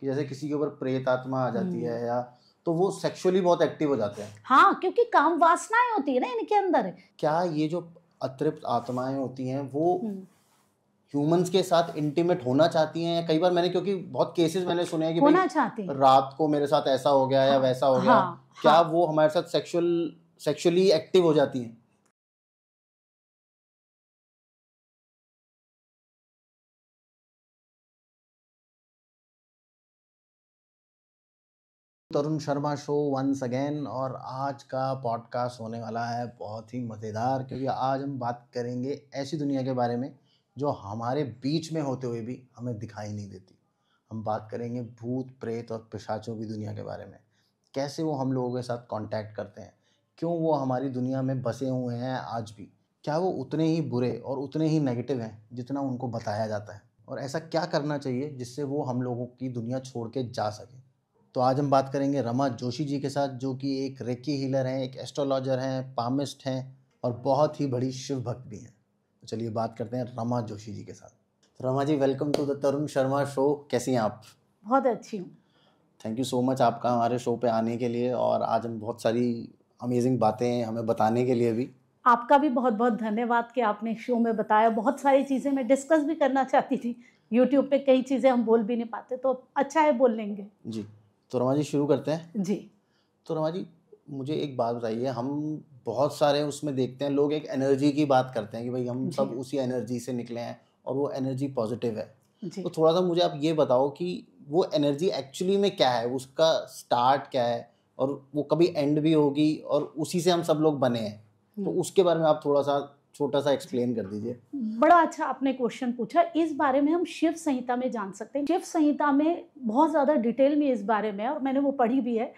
कि जैसे किसी के ऊपर प्रेत आत्मा आ जाती है हम्म। या तो वो सेक्सुअली बहुत एक्टिव हो जाते हैं हाँ क्योंकि काम वासनाएं होती है ना इनके अंदर क्या ये जो अतृप्त आत्माएं होती हैं वो ह्यूमंस के साथ इंटीमेट होना चाहती हैं कई बार मैंने क्योंकि बहुत केसेस मैंने सुने हैं कि होना चाहती रात को मेरे साथ ऐसा हो गया हाँ, या वैसा हो गया हाँ, क्या हाँ, वो हमारे साथ सेक्सुअल सेक्सुअली एक्टिव हो जाती हैं Tarun Sharma show once again और आज का पॉडकास्ट होने वाला है बहुत ही मज़ेदार क्योंकि आज हम बात करेंगे ऐसी दुनिया के बारे में जो हमारे बीच में होते हुए भी हमें दिखाई नहीं देती हम बात करेंगे भूत प्रेत और पिशाचों की दुनिया के बारे में कैसे वो हम लोगों के साथ कांटेक्ट करते हैं क्यों वो हमारी दुनिया में बसे हुए हैं आज भी क्या वो उतने ही बुरे और उतने ही नेगेटिव हैं जितना उनको बताया जाता है और ऐसा क्या करना चाहिए जिससे वो हम लोगों की दुनिया छोड़ के जा सके तो आज हम बात करेंगे रमा जोशी जी के साथ जो कि एक रेकी हीलर हैं एक एस्ट्रोलॉजर हैं पामिस्ट हैं और बहुत ही बड़ी शिव भक्त भी हैं तो चलिए बात करते हैं रमा जोशी जी के साथ तो Rama ji welcome to the Tarun Sharma show कैसी हैं आप बहुत अच्छी हूँ थैंक यू सो मच आपका हमारे शो पे आने के लिए और आज हम बहुत सारी अमेजिंग बातें हमें बताने के लिए भी आपका भी बहुत बहुत धन्यवाद कि आपने शो में बताया बहुत सारी चीज़ें मैं डिस्कस भी करना चाहती थी यूट्यूब पे कई चीज़ें हम बोल भी नहीं पाते तो अच्छा है बोल लेंगे जी तो रमा जी शुरू करते हैं जी तो रमा जी मुझे एक बात बताइए हम बहुत सारे उसमें देखते हैं लोग एक एनर्जी की बात करते हैं कि भाई हम सब उसी एनर्जी से निकले हैं और वो एनर्जी पॉजिटिव है तो थोड़ा सा मुझे आप ये बताओ कि वो एनर्जी एक्चुअली में क्या है उसका स्टार्ट क्या है और वो कभी एंड भी होगी और उसी से हम सब लोग बने हैं हम्म। तो उसके बारे में आप थोड़ा सा छोटा सा एक्सप्लेन कर दीजिए बड़ा अच्छा आपने क्वेश्चन पूछा इस बारे में हम शिव संहिता में जान सकते हैं शिव संहिता में बहुत ज़्यादा डिटेल में इस बारे में और मैंने वो पढ़ी भी है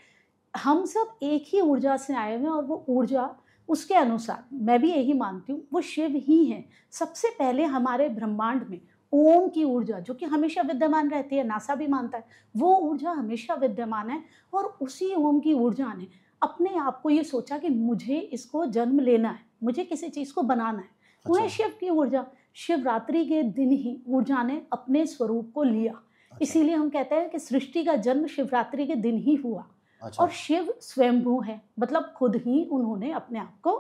हम सब एक ही ऊर्जा से आए हुए हैं और वो ऊर्जा उसके अनुसार मैं भी यही मानती हूँ वो शिव ही हैं सबसे पहले हमारे ब्रह्मांड में ओम की ऊर्जा जो कि हमेशा विद्यमान रहती है नासा भी मानता है वो ऊर्जा हमेशा विद्यमान है और उसी ओम की ऊर्जा ने अपने आप को ये सोचा कि मुझे इसको जन्म लेना है मुझे किसी चीज़ को बनाना है अच्छा। वह शिव की ऊर्जा शिवरात्रि के दिन ही ऊर्जा ने अपने स्वरूप को लिया अच्छा। इसीलिए हम कहते हैं कि सृष्टि का जन्म शिवरात्रि के दिन ही हुआ अच्छा। और शिव स्वयंभू है मतलब खुद ही उन्होंने अपने आप को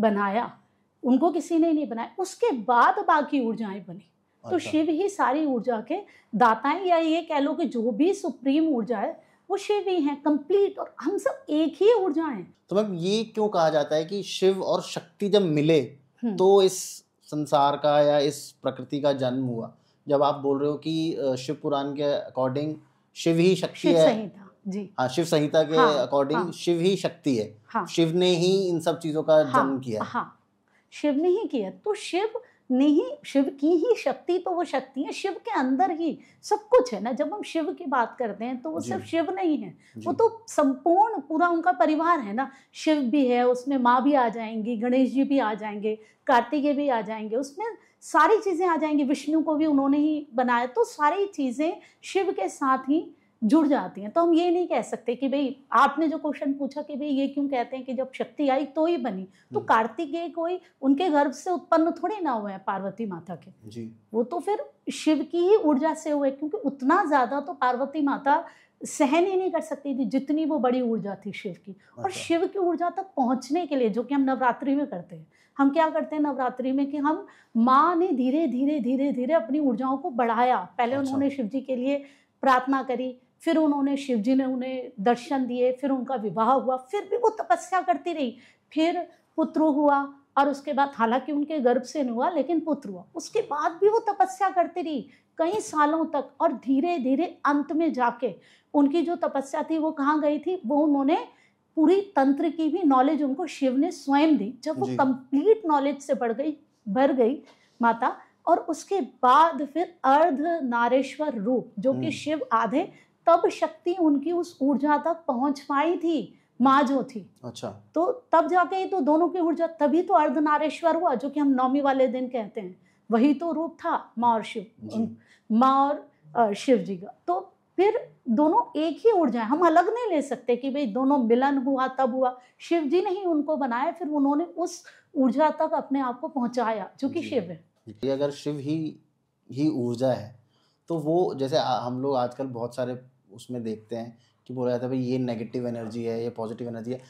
बनाया उनको किसी ने नहीं बनाया उसके बाद बाकी ऊर्जाएं बनी तो अच्छा। शिव ही सारी ऊर्जा के दाता है या ये कह लो कि जो भी सुप्रीम ऊर्जा है वो शिव ही हैं कंप्लीट और हम सब एक ही ऊर्जा हैं तो मैम ये क्यों कहा जाता है कि शिव और शक्ति जब मिले हम्म। तो इस संसार का या इस प्रकृति का जन्म हुआ जब आप बोल रहे हो कि शिव पुराण के अकॉर्डिंग शिव ही शक्ति शिव है जी हाँ शिव संहिता के अकॉर्डिंग हाँ, हाँ, शिव ही शक्ति है हाँ, शिव ने ही इन सब चीजों का हाँ, जन्म किया हाँ, शिव ने ही किया तो शिव नहीं शिव की ही शक्ति तो वो शक्ति है शिव के अंदर ही सब कुछ है ना जब हम शिव की बात करते हैं तो वो सिर्फ शिव नहीं है वो तो संपूर्ण पूरा उनका परिवार है ना शिव भी है उसमें माँ भी आ जाएंगी गणेश जी भी आ जाएंगे कार्तिकेय भी आ जाएंगे उसमें सारी चीज़ें आ जाएंगी विष्णु को भी उन्होंने ही बनाया तो सारी चीज़ें शिव के साथ ही जुड़ जाती हैं तो हम ये नहीं कह सकते कि भाई आपने जो क्वेश्चन पूछा कि भाई ये क्यों कहते हैं कि जब शक्ति आई तो ही बनी तो हम्म। कार्तिकेय कोई उनके गर्भ से उत्पन्न थोड़े ना हुए हैं पार्वती माता के जी वो तो फिर शिव की ही ऊर्जा से हुए क्योंकि उतना ज़्यादा तो पार्वती माता सहन ही नहीं कर सकती थी जितनी वो बड़ी ऊर्जा थी शिव की अच्छा। और शिव की ऊर्जा तक पहुंचने के लिए जो कि हम नवरात्रि में करते हैं हम क्या करते हैं नवरात्रि में कि हम माँ ने धीरे धीरे धीरे धीरे अपनी ऊर्जाओं को बढ़ाया पहले अच्छा। उन्होंने शिव जी के लिए प्रार्थना करी फिर उन्होंने शिव जी ने उन्हें दर्शन दिए फिर उनका विवाह हुआ फिर भी वो तपस्या करती रही फिर पुत्र हुआ और उसके बाद हालांकि उनके गर्भ से नहीं हुआ लेकिन पुत्र हुआ उसके बाद भी वो तपस्या करती रही कई सालों तक और धीरे धीरे अंत में जाके उनकी जो तपस्या थी वो कहाँ गई थी वो उन्होंने पूरी तंत्र की भी नॉलेज उनको शिव ने स्वयं दी जब वो कंप्लीट नॉलेज से बढ़ गई भर गई माता और उसके बाद फिर अर्ध नारेश्वर रूप जो कि हम्म। शिव आधे तब शक्ति उनकी उस ऊर्जा तक पहुंच पाई थी माँ जो थी अच्छा तो तब जाके तो दोनों की ऊर्जा तभी तो अर्धनारेश्वर हुआ जो कि हम नौमी वाले दिन कहते हैं वही तो रूप था माँ और शिव माँ और शिव जी का तो फिर दोनों एक ही ऊर्जा है हम अलग नहीं ले सकते कि भाई दोनों मिलन हुआ तब हुआ शिव जी ने ही उनको बनाया फिर उन्होंने उस ऊर्जा तक अपने आप को पहुंचाया जो कि शिव है अगर शिव ही ही ऊर्जा है तो वो जैसे हम लोग आजकल बहुत सारे उसमें देखते हैं कि बोला जाता है भाई ये नेगेटिव एनर्जी है ये पॉजिटिव एनर्जी है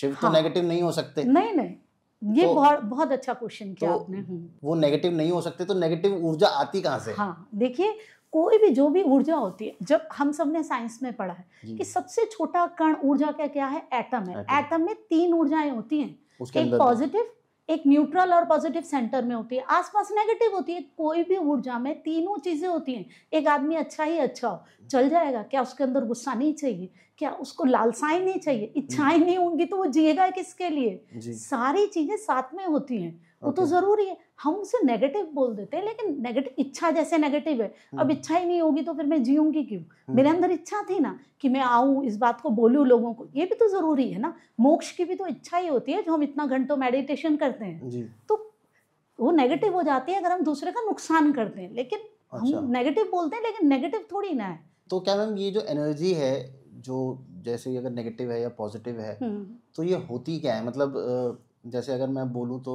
शिव तो हाँ, तो नेगेटिव नहीं हो सकते नहीं नहीं ये तो, बहुत बहुत अच्छा क्वेश्चन किया तो आपने हम्म। वो नेगेटिव नहीं हो सकते तो नेगेटिव ऊर्जा आती कहाँ से हाँ देखिए कोई भी जो भी ऊर्जा होती है जब हम सब ने साइंस में पढ़ा है कि सबसे छोटा कण ऊर्जा क्या क्या है एटम है एटम, में तीन ऊर्जाएं होती हैं एक पॉजिटिव एक न्यूट्रल और पॉजिटिव सेंटर में होती है आसपास नेगेटिव होती है कोई भी ऊर्जा में तीनों चीज़ें होती हैं एक आदमी अच्छा ही अच्छा हो चल जाएगा क्या उसके अंदर गुस्सा नहीं चाहिए क्या उसको लालसाएं नहीं चाहिए इच्छाएं हम्म। नहीं होंगी तो वो जिएगा किसके लिए सारी चीज़ें साथ में होती हैं वो तो जरूरी है हम उसे नेगेटिव बोल देते हैं लेकिन नेगेटिव इच्छा जैसे नेगेटिव है अब हम्म। इच्छा ही नहीं होगी तो फिर मैं जीऊंगी क्यों हम्म। मेरे अंदर इच्छा थी ना कि मैं आऊ इस बात को बोलू लोगों को ये भी तो जरूरी है ना मोक्ष की भी तो इच्छा ही होती है जो हम इतना घंटों मेडिटेशन करते हैं तो वो नेगेटिव हो जाती है अगर हम दूसरे का नुकसान करते हैं लेकिन हम नेगेटिव अच्छा। बोलते हैं लेकिन नेगेटिव थोड़ी ना है तो क्या मैम ये जो एनर्जी है जो जैसे अगर नेगेटिव है या पॉजिटिव है हम्म। तो ये होती क्या है मतलब जैसे अगर मैं बोलूँ तो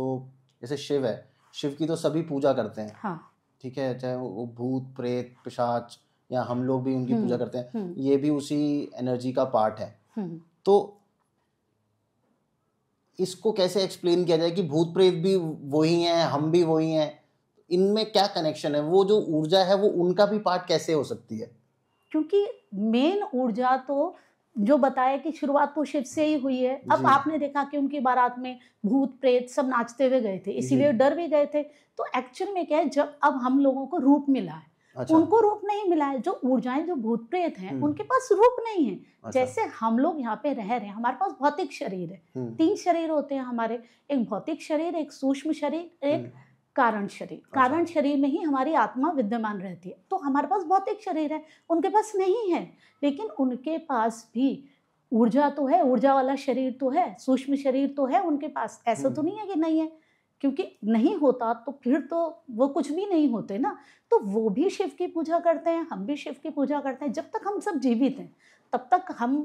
जैसे शिव है शिव की तो सभी पूजा करते हैं हाँ. ठीक है चाहे वो भूत प्रेत पिशाच या हम लोग भी उनकी पूजा हम्म, करते हैं हम्म। ये भी उसी एनर्जी का पार्ट है हम्म। तो इसको कैसे एक्सप्लेन किया जाए कि भूत प्रेत भी वही हैं हम भी वही हैं इनमें क्या कनेक्शन है वो जो ऊर्जा है वो उनका भी पार्ट कैसे हो सकती है क्योंकि मेन ऊर्जा तो जो बताया कि शुरुआत तो शिव से ही हुई है अब आपने देखा कि उनकी बारात में भूत प्रेत सब नाचते हुए गए थे इसीलिए डर भी गए थे तो एक्चुअल में क्या है जब अब हम लोगों को रूप मिला है अच्छा। उनको रूप नहीं मिला है जो ऊर्जाएं जो भूत प्रेत हैं हम्म। उनके पास रूप नहीं है अच्छा। जैसे हम लोग यहाँ पे रह रहे हैं हमारे पास भौतिक शरीर है हम्म। तीन शरीर होते हैं हमारे एक भौतिक शरीर एक सूक्ष्म शरीर एक हम्म। कारण शरीर अच्छा। कारण शरीर में ही हमारी आत्मा विद्यमान रहती है तो हमारे पास भौतिक शरीर है उनके पास नहीं है लेकिन उनके पास भी ऊर्जा तो है ऊर्जा वाला शरीर तो है सूक्ष्म शरीर तो है उनके पास ऐसा तो हम्म। नहीं है कि नहीं है क्योंकि नहीं होता तो फिर तो वो कुछ भी नहीं होते ना तो वो भी शिव की पूजा करते हैं हम भी शिव की पूजा करते हैं जब तक हम सब जीवित हैं तब तक हम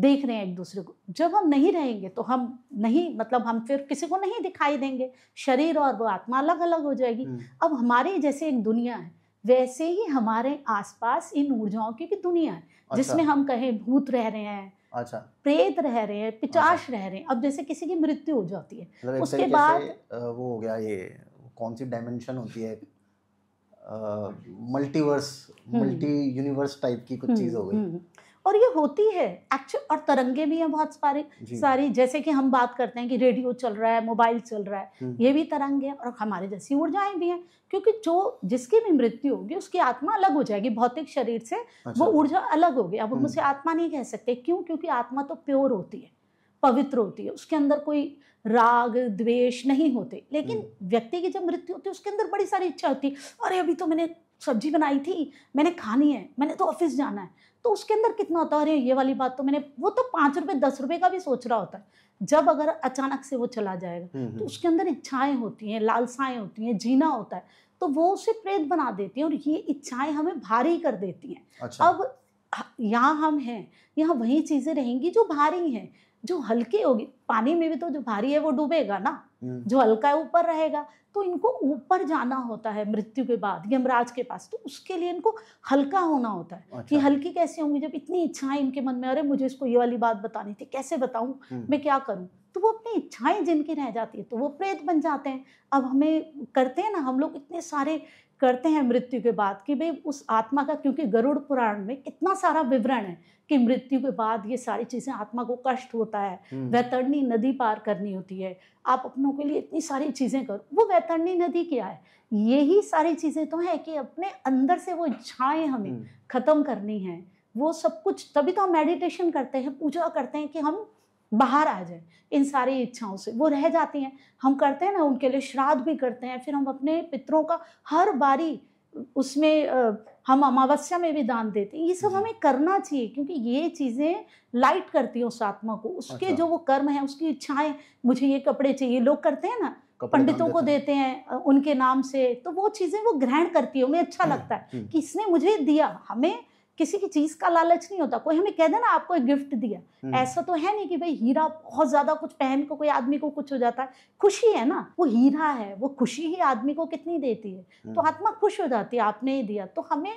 देख रहे हैं एक दूसरे को जब हम नहीं रहेंगे तो हम नहीं मतलब हम फिर किसी को नहीं दिखाई देंगे शरीर और वो आत्मा अलग अलग हो जाएगी हम्म। अब हमारे जैसे एक दुनिया है वैसे ही हमारे आसपास इन ऊर्जाओं की भी दुनिया है अच्छा। जिसमें हम कहें भूत रह रहे हैं अच्छा प्रेत रह रहे हैं पिचाश अच्छा। रह रहे हैं अब जैसे किसी की मृत्यु हो जाती है मतलब उसके बाद वो हो गया ये कौन सी डायमेंशन होती है मल्टीवर्स मल्टी यूनिवर्स टाइप की कुछ हम्म, चीज हो गई हम्म, और ये होती है एक्चुअल और तरंगे भी हैं बहुत सारी सारी जैसे कि हम बात करते हैं कि रेडियो चल रहा है मोबाइल चल रहा है हम्म। ये भी तरंगे हैं और हमारे जैसी ऊर्जाएं भी हैं क्योंकि जो जिसकी भी मृत्यु होगी उसकी आत्मा अलग हो जाएगी भौतिक शरीर से अच्छा। वो ऊर्जा अलग होगी अब हम हम्म। उसे आत्मा नहीं कह सकते क्यों क्योंकि आत्मा तो प्योर होती है पवित्र होती है उसके अंदर कोई राग द्वेष नहीं होते लेकिन हम्म। व्यक्ति की जब मृत्यु होती है उसके अंदर बड़ी सारी इच्छा होती है अरे अभी तो मैंने सब्जी बनाई थी मैंने खानी है मैंने तो ऑफिस जाना है तो उसके अंदर कितना होता है अरे ये वाली बात तो मैंने वो तो पाँच रुपये दस रुपये का भी सोच रहा होता है जब अगर अचानक से वो चला जाएगा हम्म, तो हम्म। उसके अंदर इच्छाएं होती हैं लालसाएं होती हैं जीना होता है तो वो उसे प्रेत बना देती हैं और ये इच्छाएं हमें भारी कर देती हैं अच्छा। अब यहाँ हम हैं यहाँ वही चीज़ें रहेंगी जो भारी हैं जो हल्के होगी पानी में भी तो जो भारी है वो डूबेगा ना हम्म। जो हल्का है ऊपर रहेगा तो इनको ऊपर जाना होता है मृत्यु के बाद यमराज के पास तो उसके लिए इनको हल्का होना होता है अच्छा। कि हल्की कैसे होंगी जब इतनी इच्छाएं इनके मन में अरे मुझे इसको ये वाली बात बतानी थी कैसे बताऊं हम्म। मैं क्या करूं तो वो अपनी इच्छाएं जिनकी रह जाती है तो वो प्रेत बन जाते हैं अब हमें करते हैं ना हम लोग इतने सारे करते हैं मृत्यु के बाद कि भाई उस आत्मा का क्योंकि गरुड़ पुराण में कितना सारा विवरण है कि मृत्यु के बाद ये सारी चीज़ें आत्मा को कष्ट होता है हम्म। वैतरणी नदी पार करनी होती है आप अपनों के लिए इतनी सारी चीज़ें करो वो वैतरणी नदी क्या है यही सारी चीज़ें तो हैं कि अपने अंदर से वो इच्छाएँ हमें हम्म। ख़त्म करनी है वो सब कुछ तभी तो हम मेडिटेशन करते हैं पूजा करते हैं कि हम बाहर आ जाए इन सारी इच्छाओं से वो रह जाती हैं हम करते हैं ना उनके लिए श्राद्ध भी करते हैं फिर हम अपने पितरों का हर बारी उसमें हम अमावस्या में भी दान देते हैं ये सब हमें करना चाहिए क्योंकि ये चीज़ें लाइट करती है उस आत्मा को उसके अच्छा। जो वो कर्म है उसकी इच्छाएं मुझे ये कपड़े चाहिए लोग करते हैं ना पंडितों को देते हैं उनके नाम से तो वो चीज़ें वो ग्रहण करती है उन्हें अच्छा हम्म, लगता है हम्म। कि इसने मुझे दिया हमें किसी की चीज का लालच नहीं होता कोई हमें कह ना आपको एक गिफ्ट दिया हम्म। ऐसा तो है नहीं कि भाई हीरा बहुत ज्यादा कुछ पहन को कोई आदमी को कुछ हो जाता है खुशी है ना वो हीरा है वो खुशी ही आदमी को कितनी देती है तो हम्म। आत्मा खुश हो जाती है आपने ही दिया तो हमें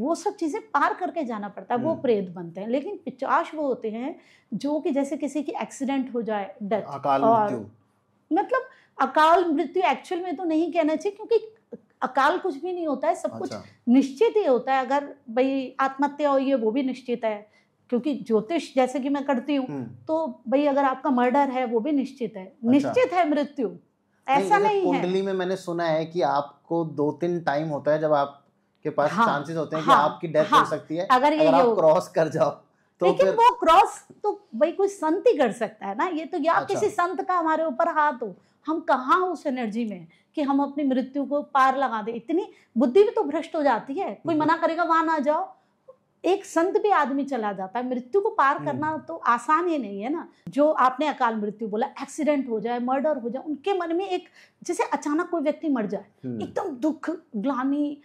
वो सब चीज़ें पार करके जाना पड़ता है वो हम्म। प्रेत बनते हैं लेकिन पिचाश वो होते हैं जो कि जैसे किसी की एक्सीडेंट हो जाए डेथ और मतलब अकाल मृत्यु एक्चुअल में तो नहीं कहना चाहिए क्योंकि अकाल कुछ भी नहीं होता है सब अच्छा। कुछ निश्चित ही होता है अगर भाई आत्महत्या हुई है वो भी निश्चित है क्योंकि ज्योतिष जैसे कि मैं करती हूँ हम्म। तो भाई अगर आपका मर्डर है वो भी निश्चित है अच्छा। निश्चित है मृत्यु ऐसा नहीं, नहीं है में मैंने सुना है कि आपको दो तीन टाइम होता है जब आपके पास हाँ, चांसेस होते हैं हाँ, कि आपकी डेथ हाँ, हो सकती है अगर, ये क्रॉस कर जाओ तो लेकिन वो क्रॉस तो भाई कोई संत ही कर सकता है ना ये तो या अच्छा। किसी संत का हमारे ऊपर हाथ हो हम कहाँ उस एनर्जी में कि हम अपनी मृत्यु को पार लगा दे इतनी बुद्धि भी तो भ्रष्ट हो जाती है कोई हम्म। मना करेगा वहां ना जाओ एक संत भी आदमी चला जाता है मृत्यु को पार हम्म। करना तो आसान ही नहीं है ना जो आपने अकाल मृत्यु बोला एक्सीडेंट हो जाए मर्डर हो जाए उनके मन में एक जैसे अचानक कोई व्यक्ति मर जाए हम्म। एकदम दुख ग्लानी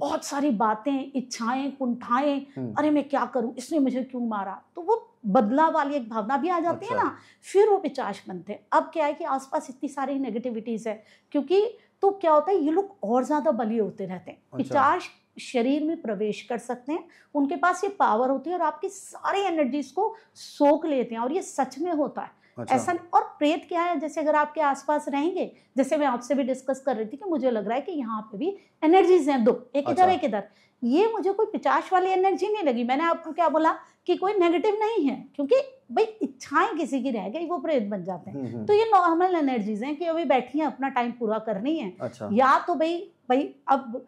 बहुत सारी बातें इच्छाएं कुंठाएं अरे मैं क्या करूं इसने मुझे क्यों मारा तो वो बदलाव वाली एक भावना भी आ जाती अच्छा। है ना फिर वो पिचाश बनते हैं अब क्या है कि आसपास इतनी सारी नेगेटिविटीज़ है क्योंकि तो क्या होता है ये लोग और ज़्यादा बली होते रहते हैं अच्छा। पिचाश शरीर में प्रवेश कर सकते हैं उनके पास ये पावर होती है और आपकी सारी एनर्जीज को सोख लेते हैं और ये सच में होता है अच्छा। ऐसा अच्छा। और प्रेत क्या है जैसे अगर आपके आसपास रहेंगे जैसे मैं आपसे भी डिस्कस कर रही थी कि मुझे लग रहा है कि यहाँ पे भी एनर्जीज हैं दो एक अच्छा। इधर एक इधर ये मुझे कोई पिचाश वाली एनर्जी नहीं लगी मैंने आपको क्या बोला कि कोई नेगेटिव नहीं है क्योंकि भाई इच्छाएं किसी की रह गई वो प्रेत बन जाते हैं हम्म, हम्म। तो ये नॉर्मल एनर्जीज हैं कि अभी बैठी हैं अपना टाइम पूरा करनी है अच्छा। या तो भाई भाई अब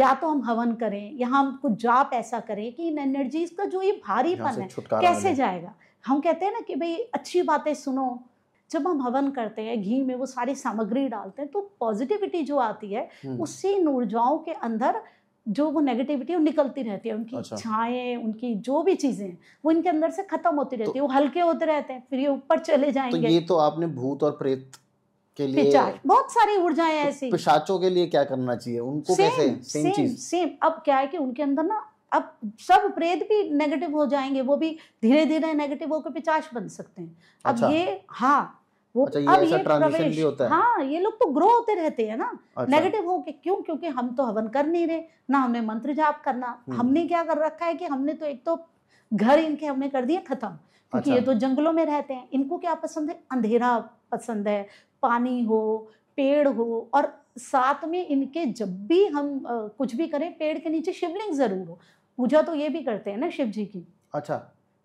या तो हम हवन करें या हम कुछ जाप ऐसा करें कि इन एनर्जीज का जो ये भारीपन है कैसे जाएगा हम कहते हैं ना कि भाई अच्छी बातें सुनो जब हम हवन करते हैं घी में वो सारी सामग्री डालते हैं तो पॉजिटिविटी जो आती है हम्म। उससे इन ऊर्जाओं के अंदर जो वो नेगेटिविटी है वो निकलती रहती है उनकी अच्छा। उनकी जो भी चीजें हैं वो इनके अंदर से खत्म होती रहती तो है तो, वो हल्के होते रहते हैं फिर ये ऊपर चले तो जाएंगे तो ये तो आपने भूत और प्रेत के लिए बहुत सारी ऊर्जाएं तो ऐसी पिशाचों के लिए क्या करना चाहिए उनको सेम, कैसे सेम चीज सेम अब क्या है कि उनके अंदर ना अब सब प्रेत भी नेगेटिव हो जाएंगे वो भी धीरे धीरे नेगेटिव होकर पिचाश बन सकते हैं अब अच्छा। ये हाँ वो अच्छा, ये भी होता है हाँ ये लोग तो ग्रो होते रहते हैं ना अच्छा। नेगेटिव क्यों क्योंकि हम तो हवन कर नहीं रहे ना हमने मंत्र जाप करना हम्म। हमने क्या कर रखा है कि हमने तो एक तो घर इनके हमने कर दिए खत्म क्योंकि ये अच्छा। तो जंगलों में रहते हैं इनको क्या पसंद है अंधेरा पसंद है पानी हो पेड़ हो और साथ में इनके जब भी हम आ, कुछ भी करें पेड़ के नीचे शिवलिंग जरूर हो पूजा तो ये भी करते हैं ना शिव जी की अच्छा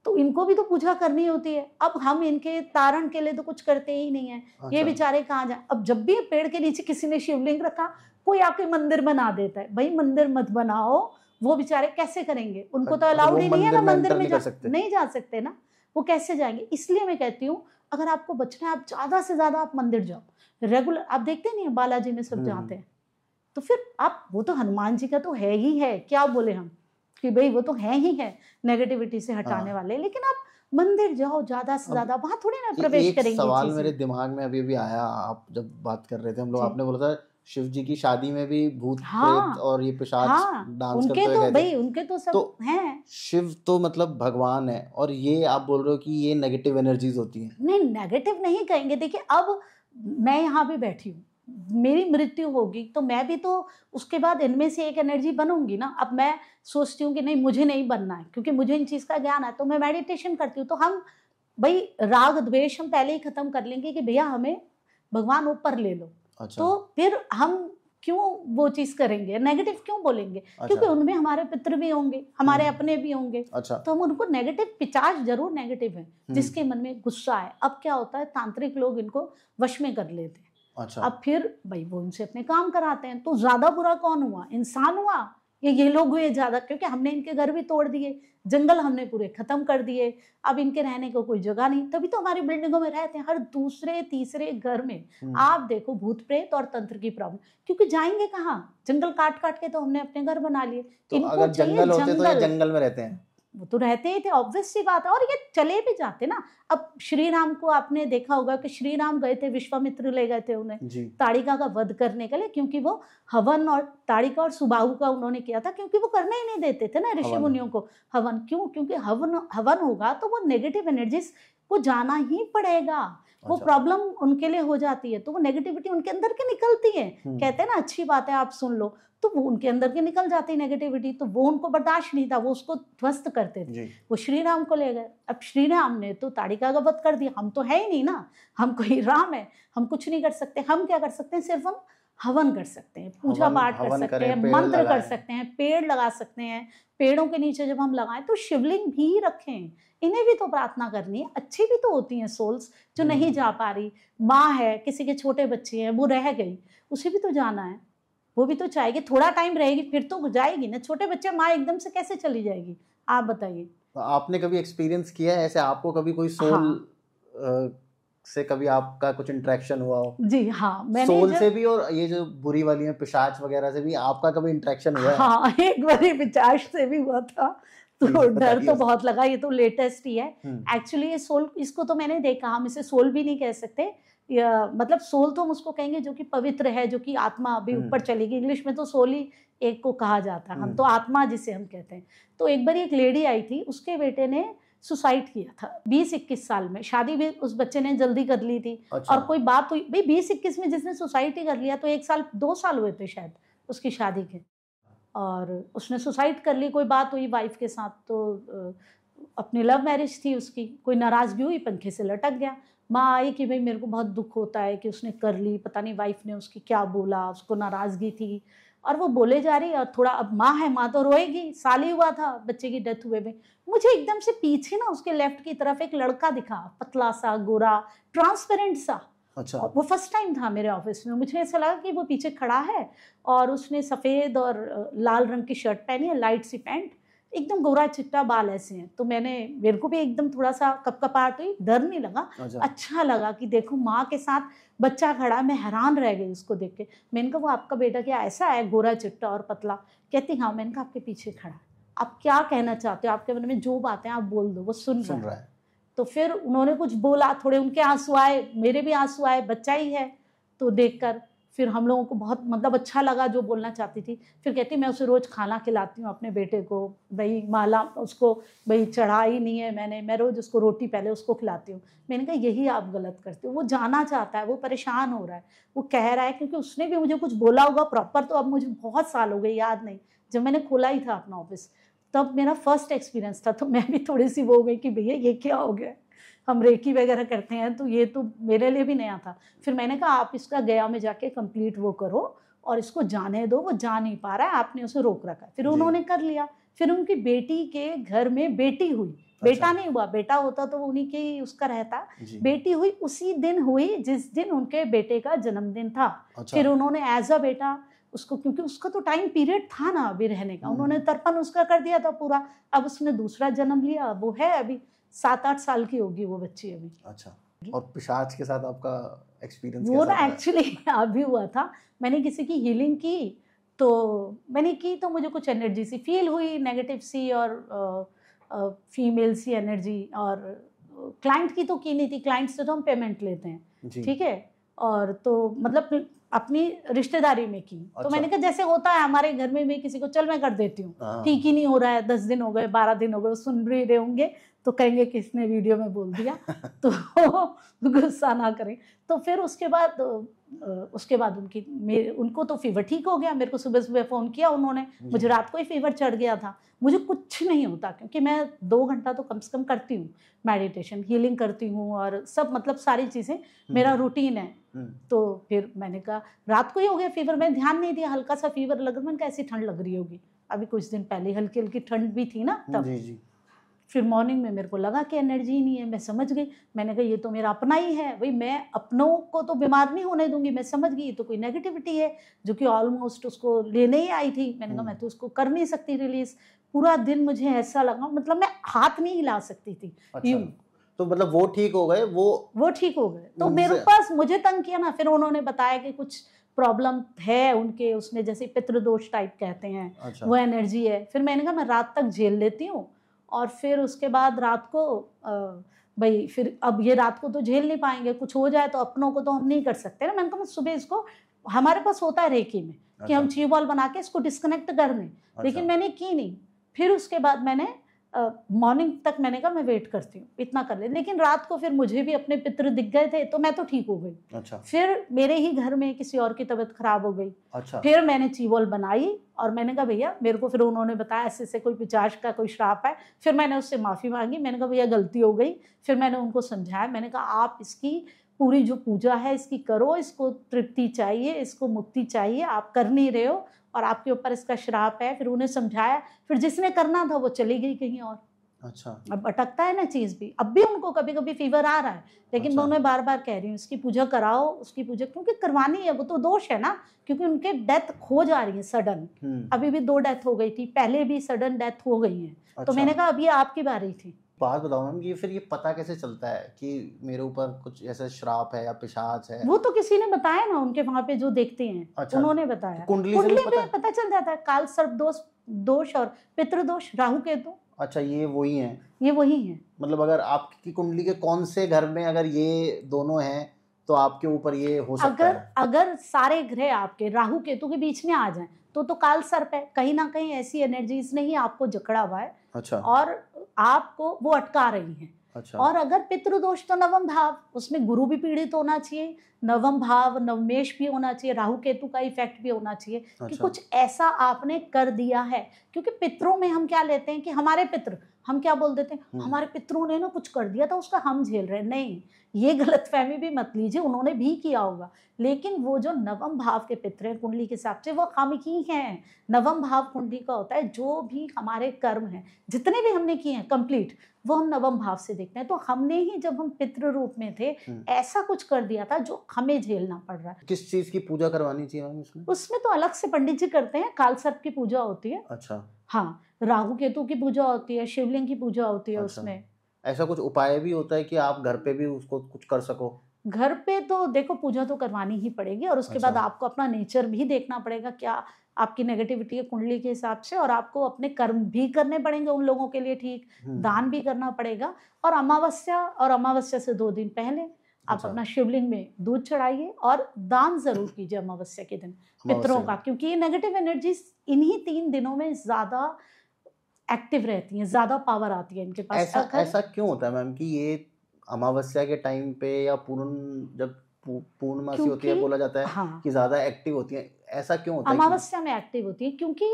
तो इनको भी तो पूजा करनी होती है अब हम इनके तारण के लिए तो कुछ करते ही नहीं है अच्छा। हाँ ये बेचारे कहाँ जाए अब जब भी पेड़ के नीचे किसी ने शिवलिंग रखा कोई आके मंदिर बना देता है भाई मंदिर मत बनाओ वो बेचारे कैसे करेंगे उनको हाँ तो अलाउड ही नहीं है ना मंदिर में जा सकते नहीं जा सकते ना वो कैसे जाएंगे इसलिए मैं कहती हूँ अगर आपको बचना है आप ज़्यादा से ज़्यादा आप मंदिर जाओ रेगुलर आप देखते नहीं बालाजी में सब हम्म। जाते हैं तो फिर आप वो तो हनुमान जी का तो है ही है क्या बोले हम कि भाई वो तो है ही है नेगेटिविटी से हाँ। हटाने वाले लेकिन आप मंदिर जाओ ज्यादा से ज्यादा वहां थोड़ी ना प्रवेश करेंगे सवाल मेरे दिमाग में अभी भी आया आप जब बात कर रहे थे हम लोग आपने बोला था शिव जी की शादी में भी भूत हाँ, और ये पिशाच हाँ, डांस उनके करते तो भाई उनके तो सब तो हैं शिव तो मतलब भगवान है और ये आप बोल रहे हो कि ये नेगेटिव एनर्जीज होती हैं नहीं नेगेटिव नहीं कहेंगे देखिए अब मैं यहाँ भी बैठी हूँ मेरी मृत्यु होगी तो मैं भी तो उसके बाद इनमें से एक एनर्जी बनूंगी ना अब मैं सोचती हूँ कि नहीं मुझे नहीं बनना है क्योंकि मुझे इन चीज़ का ज्ञान है तो मैं मेडिटेशन करती हूँ तो हम भाई राग द्वेष हम पहले ही खत्म कर लेंगे कि भैया हमें भगवान ऊपर ले लो अच्छा। तो फिर हम क्यों वो चीज करेंगे नेगेटिव क्यों बोलेंगे अच्छा। क्योंकि उनमें हमारे पितृ भी होंगे हमारे हम्म। अपने भी होंगे अच्छा। तो हम उनको नेगेटिव पिचाज जरूर नेगेटिव है हम्म। जिसके मन में गुस्सा है अब क्या होता है तांत्रिक लोग इनको वश में कर लेते हैं अच्छा। अब फिर भाई वो उनसे अपने काम कराते हैं तो ज्यादा बुरा कौन हुआ इंसान हुआ ये ये लोग हुए ज्यादा क्योंकि हमने इनके घर भी तोड़ दिए जंगल हमने पूरे खत्म कर दिए अब इनके रहने को कोई जगह नहीं तभी तो हमारी बिल्डिंगों में रहते हैं हर दूसरे तीसरे घर में हम्म। आप देखो भूत प्रेत और तंत्र की प्रॉब्लम क्योंकि जाएंगे कहाँ जंगल काट काट के तो हमने अपने घर बना लिए तो इनको अगर जंगल होते तो जंगल, तो जंगल में रहते हैं वो तो रहते ही थे ऑब्वियस सी बात है और ये चले भी जाते ना अब श्री राम को आपने देखा होगा कि श्री राम गए थे विश्वामित्र ले गए थे उन्हें ताड़िका का वध करने के लिए क्योंकि वो हवन और ताड़िका और सुबाहु का उन्होंने किया था क्योंकि वो करने ही नहीं देते थे ना ऋषि मुनियों को हवन क्यों क्योंकि हवन हवन होगा तो वो नेगेटिव एनर्जीज को जाना ही पड़ेगा वो प्रॉब्लम अच्छा। उनके लिए हो जाती है तो वो नेगेटिविटी उनके अंदर के निकलती है हम्म। कहते हैं ना अच्छी बात है आप सुन लो तो वो उनके अंदर के निकल जाती नेगेटिविटी तो वो उनको बर्दाश्त नहीं था वो उसको ध्वस्त करते थे वो श्री राम को ले गए अब श्री राम ने तो ताड़िका का वध कर दिया हम तो है ही नहीं ना हम कोई राम है हम कुछ नहीं कर सकते हम क्या कर सकते हैं सिर्फ हम हवन कर सकते हैं पूजा पाठ कर सकते हैं मंत्र कर सकते हैं पेड़ लगा सकते हैं पेड़ों के नीचे जब हम लगाएं तो शिवलिंग भी रखें इन्हें भी तो प्रार्थना करनी है अच्छी भी तो होती हैं सोल्स जो हम्म। नहीं जा पा रही माँ है किसी के छोटे बच्चे हैं वो रह गई उसे भी तो जाना है वो भी तो चाहेगी थोड़ा टाइम रहेगी फिर तो जाएगी ना छोटे बच्चे माँ एकदम से कैसे चली जाएगी आप बताइए तो आपने कभी एक्सपीरियंस किया है ऐसे आपको कभी कोई सोल हाँ। से कभी आपका कुछ इंटरेक्शन हुआ हो जी हाँ मैंने सोल से भी और ये जो बुरी वाली है पिशाच वगैरह से भी आपका कभी इंटरेक्शन हुआ है हाँ एक बार पिशाच से भी हुआ था तो हम्म, डर तो बहुत लगा ये तो लेटेस्ट ही है एक्चुअली हम्म। ये सोल इसको तो मैंने देखा हम इसे सोल भी नहीं कह सकते मतलब सोल तो हम उसको कहेंगे जो कि पवित्र है जो कि आत्मा अभी हम्म। ऊपर चलेगी इंग्लिश में तो सोल ही एक को कहा जाता है हम तो हम्म। आत्मा जिसे हम कहते हैं तो एक बार एक लेडी आई थी उसके बेटे ने सुसाइड किया था बीस इक्कीस साल में शादी भी उस बच्चे ने जल्दी कर ली थी अच्छा। और कोई बात हुई भाई बीस इक्कीस में जिसने सुसाइड ही कर लिया तो एक साल दो साल हुए थे शायद उसकी शादी के और उसने सुसाइड कर ली कोई बात हुई वाइफ के साथ तो अपनी लव मैरिज थी उसकी कोई नाराज़गी हुई पंखे से लटक गया माँ आई कि भाई मेरे को बहुत दुख होता है कि उसने कर ली पता नहीं वाइफ ने उसकी क्या बोला उसको नाराज़गी थी और वो बोले जा रही और थोड़ा अब माँ है माँ तो रोएगी साल ही हुआ था बच्चे की डेथ हुए में मुझे एकदम से पीछे ना उसके लेफ्ट की तरफ एक लड़का दिखा पतला सा गोरा ट्रांसपेरेंट सा अच्छा वो फर्स्ट टाइम था मेरे ऑफिस में मुझे ऐसा लगा कि वो पीछे खड़ा है और उसने सफ़ेद और लाल रंग की शर्ट पहनी है लाइट सी पैंट एकदम गोरा चिट्टा बाल ऐसे हैं तो मैंने मेरे को भी एकदम थोड़ा सा कपकपाहट हुई डर नहीं लगा अच्छा।, अच्छा लगा कि देखो माँ के साथ बच्चा खड़ा मैं हैरान रह गई उसको देख के मैंने कहा वो आपका बेटा क्या ऐसा है गोरा चिट्टा और पतला कहती हाँ मैंने कहा आपके पीछे खड़ा आप क्या कहना चाहते हो आपके मन में जो बातें आप बोल दो वो सुन, सुन रहा है तो फिर उन्होंने कुछ बोला थोड़े उनके आंसू आए मेरे भी आंसू आए बच्चा ही है तो देखकर फिर हम लोगों को बहुत मतलब अच्छा लगा जो बोलना चाहती थी फिर कहती मैं उसे रोज़ खाना खिलाती हूँ अपने बेटे को भाई माला उसको भाई चढ़ाई नहीं है मैंने मैं रोज़ उसको रोटी पहले उसको खिलाती हूँ मैंने कहा यही आप गलत करते हो वो जाना चाहता है वो परेशान हो रहा है वो कह रहा है क्योंकि उसने भी मुझे कुछ बोला होगा प्रॉपर तो अब मुझे बहुत साल हो गए याद नहीं जब मैंने खोला ही था अपना ऑफिस तब मेरा फर्स्ट एक्सपीरियंस था तो मैं भी थोड़ी सी वो हो गई कि भैया ये क्या हो गया हम रेकी वगैरह करते हैं तो ये तो मेरे लिए भी नया था फिर मैंने कहा आप इसका गया में जाके कंप्लीट वो करो और इसको जाने दो वो जा नहीं पा रहा है आपने उसे रोक रखा है फिर उन्होंने कर लिया फिर उनकी बेटी के घर में बेटी हुई अच्छा। बेटा नहीं हुआ बेटा होता तो उन्हीं के ही उसका रहता बेटी हुई उसी दिन हुई जिस दिन उनके बेटे का जन्मदिन था अच्छा। फिर उन्होंने एज अ बेटा उसको क्योंकि उसका तो टाइम पीरियड था ना अभी रहने का हम्म। उन्होंने तर्पण उसका कर दिया था पूरा अब उसने दूसरा जन्म लिया वो है अभी सात आठ साल की होगी वो बच्ची अभी अच्छा और पिशाच के साथ आपका एक्सपीरियंस वो ना एक्चुअली अभी हुआ था मैंने किसी की हीलिंग की तो मैंने की तो मुझे कुछ एनर्जी सी फील हुई नेगेटिव सी और फीमेल सी एनर्जी और क्लाइंट की तो की नहीं थी क्लाइंट से तो हम पेमेंट लेते हैं ठीक है और तो मतलब अपनी रिश्तेदारी में की अच्छा। तो मैंने अच्छा। कहा जैसे होता है हमारे घर में भी किसी को चल मैं कर देती हूँ हाँ। ठीक ही नहीं हो रहा है दस दिन हो गए बारह दिन हो गए सुन भी रहे होंगे तो कहेंगे कि इसने वीडियो में बोल दिया तो गुस्सा ना करें तो फिर उसके बाद उसके बाद उनकी मेरे उनको तो फीवर ठीक हो गया मेरे को सुबह सुबह फ़ोन किया उन्होंने मुझे रात को ही फीवर चढ़ गया था मुझे कुछ नहीं होता क्योंकि मैं दो घंटा तो कम से कम करती हूँ मेडिटेशन हीलिंग करती हूँ और सब मतलब सारी चीज़ें हम्म। मेरा रूटीन है हम्म। तो फिर मैंने कहा रात को ही हो गया फीवर मैंने ध्यान नहीं दिया हल्का सा फीवर लग मैंने कहा ऐसी ठंड लग रही होगी अभी कुछ दिन पहले हल्की हल्की ठंड भी थी ना तब जी जी फिर मॉर्निंग में मेरे को लगा कि एनर्जी नहीं है मैं समझ गई मैंने कहा ये तो मेरा अपना ही है भाई मैं अपनों को तो बीमार नहीं होने दूंगी मैं समझ गई तो कोई नेगेटिविटी है जो कि ऑलमोस्ट उसको लेने ही आई थी मैंने कहा हम्म। मैं तो उसको कर नहीं सकती रिलीज पूरा दिन मुझे ऐसा लगा मतलब मैं हाथ नहीं हिला सकती थी अच्छा। यूं तो मतलब वो ठीक हो गए वो वो ठीक हो गए तो मेरे पास मुझे तंग किया ना फिर उन्होंने बताया कि कुछ प्रॉब्लम है उनके उसमें जैसे पितृदोष टाइप कहते हैं अच्छा। वो एनर्जी है फिर मैंने कहा मैं रात तक झेल लेती हूँ और फिर उसके बाद रात को भाई फिर अब ये रात को तो झेल नहीं पाएंगे कुछ हो जाए तो अपनों को तो हम नहीं कर सकते ना मैंने कहा सुबह इसको हमारे पास होता है रेकी में अच्छा। कि हम अच्छा। चीव बॉल बना के इसको डिस्कनेक्ट कर दें अच्छा। लेकिन मैंने की नहीं फिर उसके बाद मैंने मॉर्निंग तक मैंने कहा मैं वेट करती हूँ इतना कर ले लेकिन रात को फिर मुझे भी अपने पितृ दिख गए थे तो मैं तो ठीक हो गई अच्छा फिर मेरे ही घर में किसी और की तबीयत खराब हो गई अच्छा फिर मैंने चीवल बनाई और मैंने कहा भैया मेरे को फिर उन्होंने बताया ऐसे ऐसे कोई पिचाश का कोई श्राप है फिर मैंने उससे माफ़ी मांगी मैंने कहा भैया गलती हो गई फिर मैंने उनको समझाया मैंने कहा आप इसकी पूरी जो पूजा है इसकी करो इसको तृप्ति चाहिए इसको मुक्ति चाहिए आप कर नहीं रहे हो और आपके ऊपर इसका श्राप है फिर उन्हें समझाया फिर जिसने करना था वो चली गई कहीं और अच्छा अब अटकता है ना चीज भी अब भी उनको कभी कभी फीवर आ रहा है लेकिन अच्छा। मैं उन्हें बार बार कह रही हूँ इसकी पूजा कराओ उसकी पूजा क्योंकि करवानी है वो तो दोष है ना क्योंकि उनके डेथ हो जा रही है सडन हम्म। अभी भी दो डेथ हो गई थी पहले भी सडन डेथ हो गई है तो अच्छा। तो मैंने कहा अब ये आपकी बारी थी बात बताओ मैम ये फिर ये पता कैसे चलता है कि मेरे ऊपर कुछ ऐसा श्राप है या पिशाच है वो तो किसी ने बताया ना उनके वहाँ पे जो देखते हैं अच्छा, उन्होंने बताया कुंडली, तो कुंडली से पता, पता चल जाता है काल सर्प दोष दोष और दोष राहु केतु अच्छा ये वही है ये वही है मतलब अगर आपकी कुंडली के कौन से घर में अगर ये दोनों है तो आपके ऊपर ये हो सकता अगर है। अगर सारे ग्रह आपके राहु केतु के बीच में आ जाएं तो तो काल सर्प है कहीं ना कहीं ऐसी एनर्जीज ने ही आपको जकड़ा हुआ है अच्छा और आपको वो अटका रही हैं अच्छा और अगर पितृदोष तो नवम भाव उसमें गुरु भी पीड़ित होना चाहिए नवम भाव नवमेश भी होना चाहिए राहु केतु का इफेक्ट भी होना चाहिए अच्छा। कि कुछ ऐसा आपने कर दिया है क्योंकि पितरों में हम क्या लेते हैं कि हमारे पितर हम क्या बोल देते हैं हम्म। हमारे पितरों ने ना कुछ कर दिया था उसका हम झेल रहे हैं नहीं ये गलत फहमी भी मत लीजिए उन्होंने भी किया होगा लेकिन वो जो नवम भाव के पितर हैं कुंडली के हिसाब से वो हम ही हैं नवम भाव कुंडली का होता है जो भी हमारे कर्म हैं जितने भी हमने किए हैं कंप्लीट वो हम नवम भाव से देखते हैं तो हमने ही जब हम पितृ रूप में थे हम्म। ऐसा कुछ कर दिया था जो हमें झेलना पड़ रहा है किस चीज की पूजा करवानी चाहिए उसमें उसमें तो अलग से पंडित जी करते हैं काल सर्प की पूजा होती है अच्छा हाँ राहु केतु की पूजा होती है शिवलिंग की पूजा होती है अच्छा। उसमें ऐसा कुछ उपाय भी होता है कि आप घर पे भी उसको कुछ कर सको घर पे तो देखो पूजा तो करवानी ही पड़ेगी और उसके अच्छा। बाद आपको अपना नेचर भी देखना पड़ेगा क्या आपकी नेगेटिविटी है कुंडली के हिसाब से और आपको अपने कर्म भी करने पड़ेंगे उन लोगों के लिए ठीक हम्म। दान भी करना पड़ेगा और अमावस्या और अमावस्या से दो दिन पहले आप अच्छा। अपना शिवलिंग में दूध चढ़ाइए और दान जरूर कीजिए अमावस्या के दिन पितरों का क्योंकि ये नेगेटिव एनर्जी इन्हीं तीन दिनों में ज़्यादा एक्टिव रहती है ज़्यादा पावर आती है इनके पास ऐसा अगर... ऐसा क्यों होता है मैम कि ये अमावस्या के टाइम पे या पूर्ण जब पूर्णमासी होती है बोला जाता है हाँ, कि ज़्यादा एक्टिव होती है ऐसा क्यों होता है अमावस्या में एक्टिव होती है क्योंकि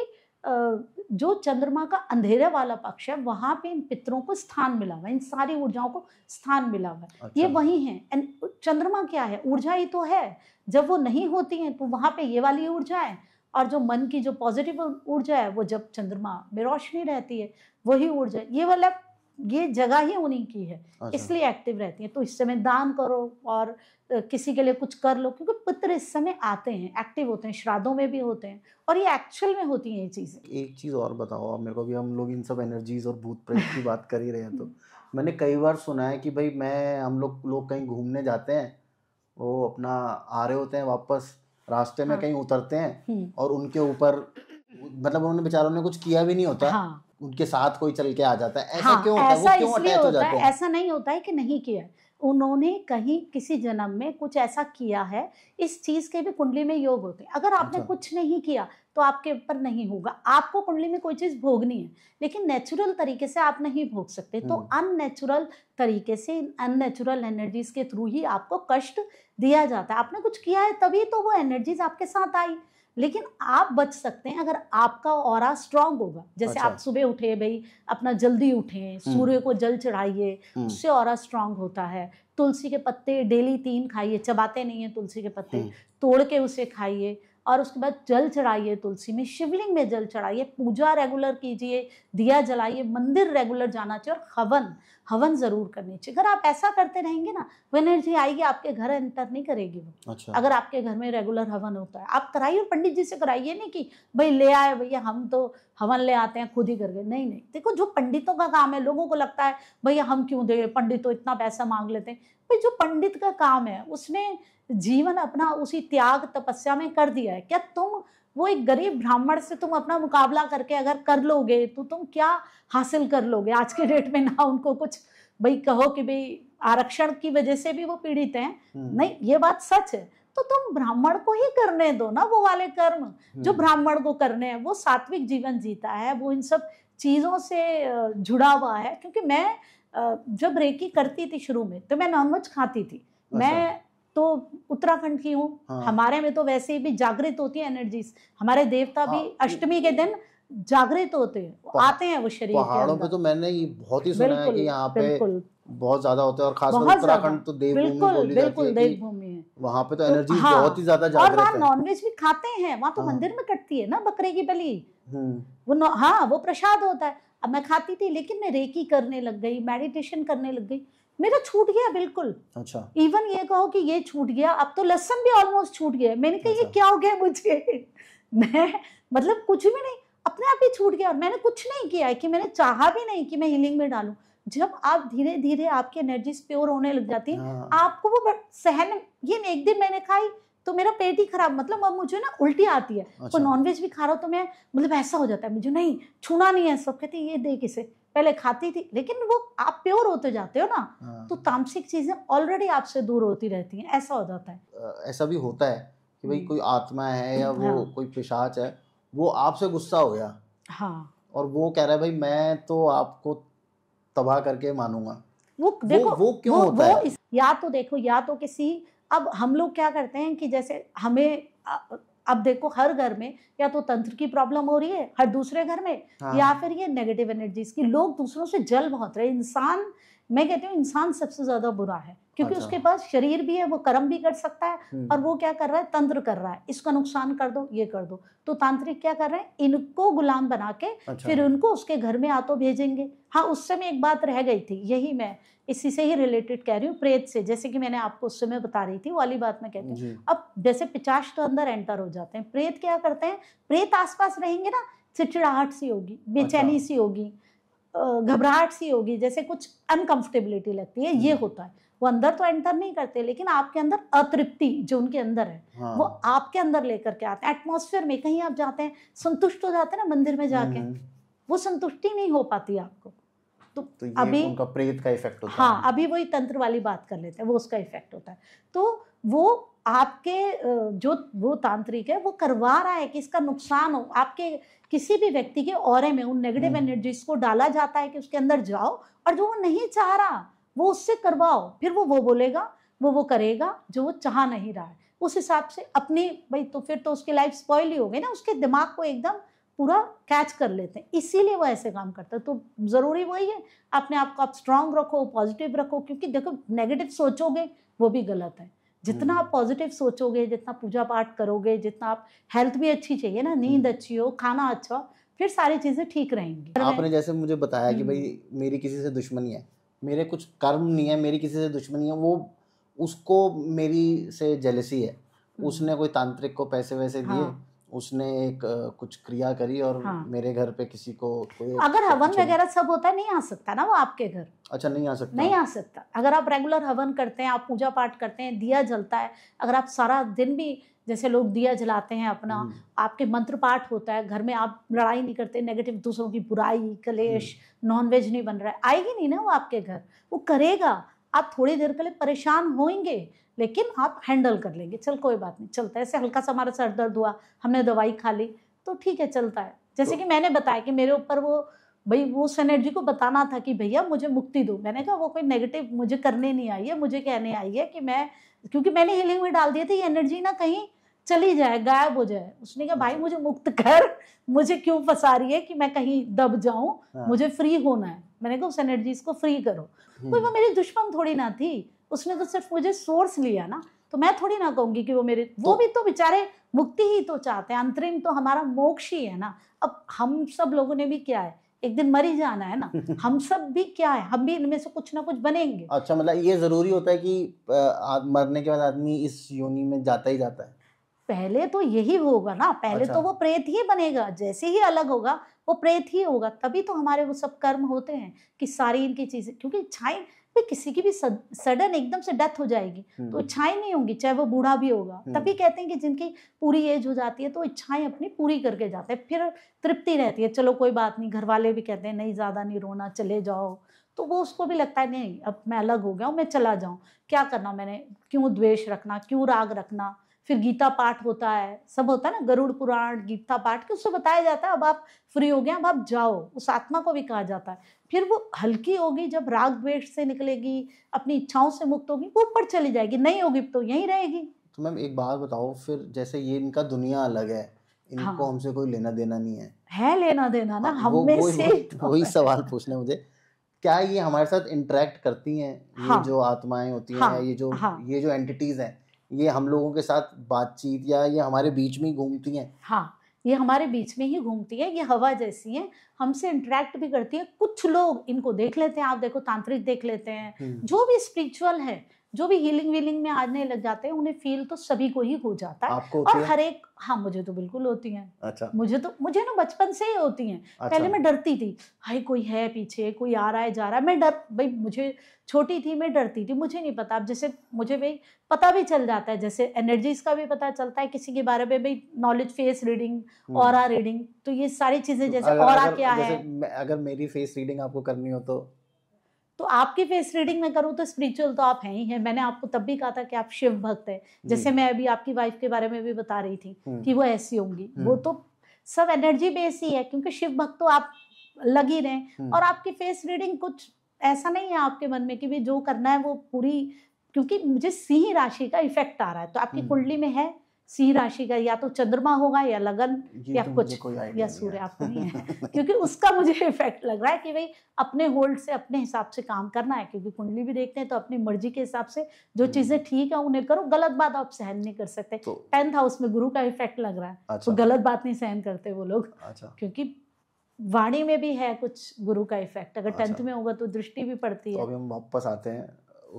जो चंद्रमा का अंधेरे वाला पक्ष है वहां पे इन पितरों को स्थान मिला हुआ है इन सारी ऊर्जाओं को स्थान मिला हुआ है अच्छा। ये वही है एंड चंद्रमा क्या है ऊर्जा ही तो है जब वो नहीं होती है तो वहां पे ये वाली ऊर्जा है और जो मन की जो पॉजिटिव ऊर्जा है वो जब चंद्रमा में रोशनी रहती है वही ऊर्जा ये वाला ये जगह ही उन्हीं की है अच्छा। इसलिए एक्टिव रहती है तो इस समय दान करो और किसी के लिए कुछ कर लो क्योंकि पुत्र इस समय आते हैं एक्टिव होते हैं श्राद्धों में भी होते हैं और ये एक्चुअल में होती हैं ये चीज़ें एक चीज़ और बताओ आप मेरे को भी हम लोग इन सब एनर्जीज और भूत प्रेत की बात कर ही रहे हैं तो मैंने कई बार सुना है कि भाई मैं हम लोग लोग कहीं घूमने जाते हैं वो अपना आ रहे होते हैं वापस रास्ते में हाँ। कहीं उतरते हैं हम्म। और उनके ऊपर मतलब उन्होंने बेचारों ने कुछ किया भी नहीं होता हाँ। उनके साथ कोई चल के आ जाता है ऐसा हाँ, क्यों होता है वो क्यों अटैच हो जाते हैं ऐसा नहीं होता है कि नहीं किया उन्होंने कहीं किसी जन्म में कुछ ऐसा किया है इस चीज के भी कुंडली में योग होते हैं अगर आपने अच्छा। कुछ नहीं किया तो आपके ऊपर नहीं होगा आपको कुंडली में कोई चीज भोगनी है लेकिन नेचुरल तरीके से आप नहीं भोग सकते तो अननेचुरल हम्म। तरीके से अननेचुरल एनर्जीज के थ्रू ही आपको कष्ट दिया जाता है आपने कुछ किया है तभी तो वो एनर्जीज आपके साथ आई लेकिन आप बच सकते हैं अगर आपका और स्ट्रांग होगा जैसे अच्छा। आप सुबह उठे भाई अपना जल्दी उठे हम्म। सूर्य को जल चढ़ाइए हम्म। उससे और स्ट्रांग होता है तुलसी के पत्ते डेली तीन खाइए चबाते नहीं है तुलसी के पत्ते हम्म। तोड़ के उसे खाइए और उसके बाद जल चढ़ाइए तुलसी में शिवलिंग में जल चढ़ाइए पूजा रेगुलर कीजिए दिया जलाइए मंदिर रेगुलर जाना चाहिए और हवन हवन जरूर करनी चाहिए अगर आप ऐसा करते रहेंगे ना वो एनर्जी आएगी आपके घर एंटर नहीं करेगी वो अच्छा। अगर आपके घर में रेगुलर हवन होता है आप कराइए पंडित जी से कराइए नहीं कि भाई ले आए भैया हम तो हवन ले आते हैं खुद ही करके नहीं नहीं देखो जो पंडितों का काम है लोगों को लगता है भैया हम क्यों दे पंडित तो इतना पैसा मांग लेते हैं जो पंडित का काम है उसने जीवन अपना उसी त्याग तपस्या में कर दिया है क्या तुम वो एक गरीब ब्राह्मण से तुम अपना मुकाबला करके अगर कर लोगे तो तुम क्या हासिल कर लोगे आज के डेट में ना उनको कुछ भाई कहो कि भाई आरक्षण की वजह से भी वो पीड़ित हैं हम्म। नहीं ये बात सच है तो तुम ब्राह्मण को ही करने दो ना वो वाले कर्म जो हम्म। ब्राह्मण को करने हैं वो सात्विक जीवन जीता है वो इन सब चीज़ों से जुड़ा हुआ है क्योंकि मैं जब रेकी करती थी शुरू में तो मैं नॉनवेज खाती थी अच्छा। मैं तो उत्तराखंड की हूँ हाँ। हमारे में तो वैसे भी जागृत होती है एनर्जीज हमारे देवता हाँ। भी अष्टमी के तो दिन जागृत होते हैं आते हैं वो शरीर पहाड़ों पे तो मैंने ये बहुत ही सुना है कि यहाँ पे बहुत ज्यादा होते हैं और खासकर उत्तराखंड तो देवभूमि बोली बिल्कुल देवभूमि है वहां पे तो एनर्जी तो हाँ, बहुत ही ज्यादा और वहाँ नॉनवेज भी खाते हैं वहाँ तो हाँ। मंदिर में कटती है ना बकरे की बलि हम्म। वो हाँ वो प्रसाद होता है अब मैं खाती थी लेकिन मैं रेकी करने लग गई मेडिटेशन करने लग गई मेरा छूट गया बिल्कुल अच्छा इवन ये कहो कि ये छूट गया अब तो लसन भी ऑलमोस्ट छूट गया मैंने कहा अच्छा। ये क्या हो गया मुझे मैं मतलब कुछ भी नहीं अपने आप ही छूट गया और मैंने कुछ नहीं किया है कि मैंने चाहा भी नहीं कि मैं हीलिंग में डालू जब आप धीरे धीरे आपकी एनर्जी प्योर होने लग जाती है हाँ। आपको वो सहन ये एक दिन मैंने खाई तो मेरा पेट ही खराब मतलब अब मुझे ना उल्टी आती है अच्छा। तो नॉनवेज भी खा रहा हूँ तो मैं मतलब ऐसा हो जाता है मुझे नहीं छूना नहीं है सब कहते ये दे किसे पहले खाती थी लेकिन वो आप प्योर होते जाते हो ना हाँ। तो तामसिक चीजें ऑलरेडी आपसे दूर होती रहती हैं ऐसा हो जाता है ऐसा भी होता है कि भाई हम्म। कोई आत्मा है या वो हाँ। कोई पिशाच है वो आपसे गुस्सा हो गया हाँ और वो कह रहा है भाई मैं तो आपको तबाह करके मानूंगा वो देखो वो, वो क्यों वो, होता वो, है या तो देखो या तो किसी अब हम लोग क्या करते हैं कि जैसे हमें अब देखो हर घर में या तो तंत्र की प्रॉब्लम हो रही है हर दूसरे घर में हाँ। या फिर ये नेगेटिव एनर्जीज की लोग दूसरों से जल बहुत रहे इंसान मैं कहती हूँ इंसान सबसे ज्यादा बुरा है क्योंकि अच्छा। उसके पास शरीर भी है वो कर्म भी कर सकता है हम्म। और वो क्या कर रहा है तंत्र कर रहा है इसका नुकसान कर दो ये कर दो तो तांत्रिक क्या कर रहे हैं इनको गुलाम बना के अच्छा। फिर उनको उसके घर में आतो भेजेंगे हाँ उस समय एक बात रह गई थी यही मैं इसी से ही रिलेटेड कह रही हूँ प्रेत से जैसे कि मैंने आपको उस समय बता रही थी वाली बात में कहती हूँ अब जैसे पिचाश तो अंदर एंटर हो जाते हैं प्रेत क्या करते हैं प्रेत आसपास रहेंगे ना चिड़चिड़ाहट सी होगी अच्छा। बेचैनी सी होगी घबराहट सी होगी जैसे कुछ अनकंफर्टेबिलिटी लगती है ये होता है वो अंदर तो एंटर नहीं करते लेकिन आपके अंदर अतृप्ति जो उनके अंदर है हाँ। वो आपके अंदर लेकर के आते हैं एटमोसफेयर में कहीं आप जाते हैं संतुष्ट हो जाते हैं ना मंदिर में जाके हम्म। वो संतुष्टि नहीं हो पाती आपको तो, तो ये अभी उनका प्रेत का इफेक्ट होता हाँ है। हाँ अभी वही तंत्र वाली बात कर लेते हैं वो उसका इफेक्ट होता है तो वो आपके जो वो तांत्रिक है वो करवा रहा है कि इसका नुकसान हो आपके किसी भी व्यक्ति के और में उन नेगेटिव एनर्जीज हम्म। को डाला जाता है कि उसके अंदर जाओ और जो वो नहीं चाह रहा वो उससे करवाओ फिर वो वो बोलेगा वो वो करेगा जो वो चाह नहीं रहा है उस हिसाब से अपनी भाई तो फिर तो उसकी लाइफ स्पॉइल ही हो गई ना उसके दिमाग को एकदम पूरा कैच कर लेते हैं इसीलिए वो ऐसे काम करता है तो ज़रूरी वही है अपने आप को आप स्ट्रांग रखो पॉजिटिव रखो क्योंकि देखो नेगेटिव सोचोगे वो भी गलत है जितना आप पॉजिटिव हम्म। सोचोगे जितना पूजा पाठ करोगे जितना आप हेल्थ भी अच्छी चाहिए ना नींद हम्म। अच्छी हो खाना अच्छा फिर सारी चीज़ें ठीक रहेंगी आपने जैसे मुझे बताया कि भाई हम्म। मेरी किसी से दुश्मनी है मेरे कुछ कर्म नहीं है मेरी किसी से दुश्मनी है वो उसको मेरी से जेलसी है उसने कोई तांत्रिक को पैसे वैसे दिए हाँ। उसने एक कुछ क्रिया करी और हाँ। मेरे घर पे किसी को कोई अगर हवन वगैरह सब होता है नहीं आ सकता ना वो आपके घर अच्छा नहीं आ सकता नहीं आ सकता अगर आप रेगुलर हवन करते हैं आप पूजा पाठ करते हैं दिया जलता है अगर आप सारा दिन भी जैसे लोग दिया जलाते हैं अपना हम्म। आपके मंत्र पाठ होता है घर में आप लड़ाई नहीं करते नेगेटिव दूसरों की बुराई कलेश नॉनवेज हम्म। नहीं बन रहा है आएगी नहीं ना वो आपके घर वो करेगा आप थोड़ी देर के लिए परेशान होंगे लेकिन आप हैंडल कर लेंगे चल कोई बात नहीं चलता है ऐसे हल्का सा हमारा सर दर्द हुआ हमने दवाई खा ली तो ठीक है चलता है जैसे तो कि मैंने बताया कि मेरे ऊपर वो भाई वो एनर्जी को बताना था कि भैया मुझे मुक्ति दो मैंने कहा वो कोई नेगेटिव मुझे करने नहीं आई है मुझे कहने आई है कि मैं क्योंकि मैंने हीलिंग में डाल दिए थी ये एनर्जी ना कहीं चली जाए गायब हो जाए उसने कहा भाई हाँ। मुझे मुक्त कर मुझे क्यों फंसा रही है कि मैं कहीं दब जाऊं हाँ। मुझे फ्री होना है मैंने कहा उस एनर्जी को फ्री करो कोई हम्म। तो वो मेरी दुश्मन थोड़ी ना थी उसने तो सिर्फ मुझे सोर्स लिया ना तो मैं थोड़ी ना कहूंगी कि वो मेरे तो, वो भी तो बेचारे मुक्ति ही तो चाहते हैं अंतरिम तो हमारा मोक्ष ही है ना अब हम सब लोगों ने भी क्या है एक दिन मर ही जाना है ना हम सब भी क्या है हम भी इनमें से कुछ ना कुछ बनेंगे अच्छा मतलब ये जरूरी होता है कि आ, मरने के बाद आदमी इस योनि में जाता ही जाता है पहले तो यही होगा ना पहले तो अच्छा। तो वो प्रेत ही बनेगा जैसे ही अलग होगा वो प्रेत ही होगा तभी तो हमारे वो सब कर्म होते हैं कि सारी इनकी चीजें क्योंकि छाई किसी की भी सडन एकदम से डेथ हो जाएगी तो हम्म। इच्छाएं नहीं होंगी चाहे वो बूढ़ा भी होगा हम्म। तभी कहते हैं कि जिनकी पूरी एज हो जाती है तो इच्छाएं अपनी पूरी करके जाते हैं फिर तृप्ति रहती है चलो कोई बात नहीं घर वाले भी कहते हैं नहीं ज़्यादा नहीं रोना चले जाओ तो वो उसको भी लगता है नहीं अब मैं अलग हो गया हूँ मैं चला जाऊँ क्या करना मैंने क्यों द्वेष रखना क्यों राग रखना फिर गीता पाठ होता है सब होता है ना गरुड़ पुराण गीता पाठ उससे बताया जाता है अब आप फ्री हो गए अब आप जाओ उस आत्मा को भी कहा जाता है फिर वो हल्की होगी जब राग द्वेष से निकलेगी अपनी इच्छाओं से मुक्त होगी वो ऊपर चली जाएगी नहीं होगी तो यही रहेगी तो मैम एक बात बताओ फिर जैसे ये इनका दुनिया अलग है इनको हाँ। हमसे कोई लेना देना नहीं है है लेना देना ना हाँ, हम में से वही सवाल पूछना मुझे क्या ये हमारे साथ इंटरेक्ट करती हैं ये हाँ। जो आत्माएं होती हैं हाँ, ये जो हाँ, ये जो एंटिटीज हैं ये हम लोगों के साथ बातचीत या ये हमारे बीच में ही घूमती हैं हाँ ये हमारे बीच में ही घूमती है ये हवा जैसी है हमसे इंटरेक्ट भी करती है कुछ लोग इनको देख लेते हैं आप देखो तांत्रिक देख लेते हैं हम्म। जो भी स्पिरिचुअल है जो भी हीलिंग वीलिंग में आने लग जाते हैं उन्हें फील तो सभी को ही हो जाता है आपको और हर एक हाँ मुझे तो बिल्कुल होती हैं अच्छा मुझे तो मुझे ना बचपन से ही होती हैं अच्छा। पहले मैं डरती थी भाई कोई है पीछे कोई आ रहा है जा रहा है मैं डर भाई मुझे छोटी थी मैं डरती थी मुझे नहीं पता अब जैसे मुझे भाई पता भी चल जाता है जैसे एनर्जीज का भी पता चलता है किसी के बारे में भाई नॉलेज फेस रीडिंग और रीडिंग तो ये सारी चीजें तो जैसे और क्या है अगर मेरी फेस रीडिंग आपको करनी हो तो तो आपकी फेस रीडिंग में करूँ तो स्पिरिचुअल तो आप हैं ही हैं मैंने आपको तब भी कहा था कि आप शिव भक्त हैं जैसे मैं अभी आपकी वाइफ के बारे में भी बता रही थी हम्म। कि वो ऐसी होंगी हम्म। वो तो सब एनर्जी बेस ही है क्योंकि शिव भक्त तो आप लग ही रहे हम्म। और आपकी फेस रीडिंग कुछ ऐसा नहीं है आपके मन में कि भी जो करना है वो पूरी क्योंकि मुझे सिंह राशि का इफेक्ट आ रहा है तो आपकी कुंडली में है सिंह राशि का या तो चंद्रमा होगा या लगन या तो कुछ या सूर्य आपको नहीं है क्योंकि उसका मुझे इफेक्ट लग रहा है कि भाई अपने होल्ड से अपने हिसाब से काम करना है क्योंकि कुंडली भी देखते हैं तो अपनी मर्जी के हिसाब से जो हम्म। चीजें ठीक है उन्हें करो गलत बात आप सहन नहीं कर सकते टेंथ तो, हाउस में गुरु का इफेक्ट लग रहा है तो अच्छा। गलत बात नहीं सहन करते वो लोग अच्छा। क्योंकि वाणी में भी है कुछ गुरु का इफेक्ट अगर टेंथ अच्छा। में होगा तो दृष्टि भी पड़ती तो है अभी हम वापस आते हैं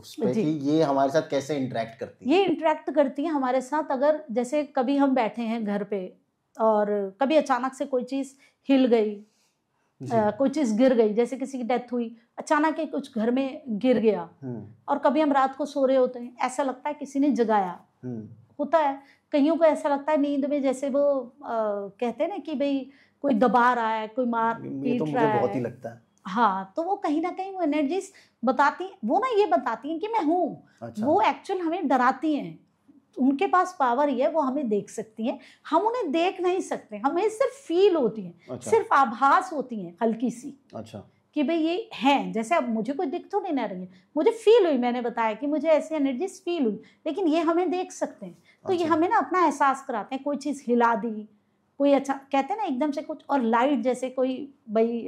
उस पर कि ये हमारे साथ कैसे इंटरेक्ट करती है ये इंटरेक्ट करती है हमारे साथ अगर जैसे कभी हम बैठे हैं घर पे और कभी अचानक से कोई चीज़ हिल गई आ, कोई चीज़ गिर गई जैसे किसी की डेथ हुई अचानक ही कुछ घर में गिर गया और कभी हम रात को सो रहे होते हैं ऐसा लगता है किसी ने जगाया होता है कईयों को ऐसा लगता है नींद में जैसे वो आ, कहते हैं ना कि भाई कोई दबा रहा है कोई मार पीट तो रहा है बहुत ही लगता है हाँ तो वो कहीं ना कहीं वो एनर्जीज बताती वो ना ये बताती हैं कि मैं हूँ अच्छा। वो एक्चुअल हमें डराती हैं उनके पास पावर ही है वो हमें देख सकती हैं हम उन्हें देख नहीं सकते हमें सिर्फ फील होती है अच्छा। सिर्फ आभास होती है हल्की सी अच्छा कि भाई ये है जैसे अब मुझे कोई दिख थोड़ी तो ना रही है मुझे फील हुई मैंने बताया कि मुझे ऐसी एनर्जी फील हुई लेकिन ये हमें देख सकते हैं तो अच्छा। ये हमें ना अपना एहसास कराते हैं कोई चीज़ हिला दी कोई अच्छा कहते हैं ना एकदम से कुछ और लाइट जैसे कोई भाई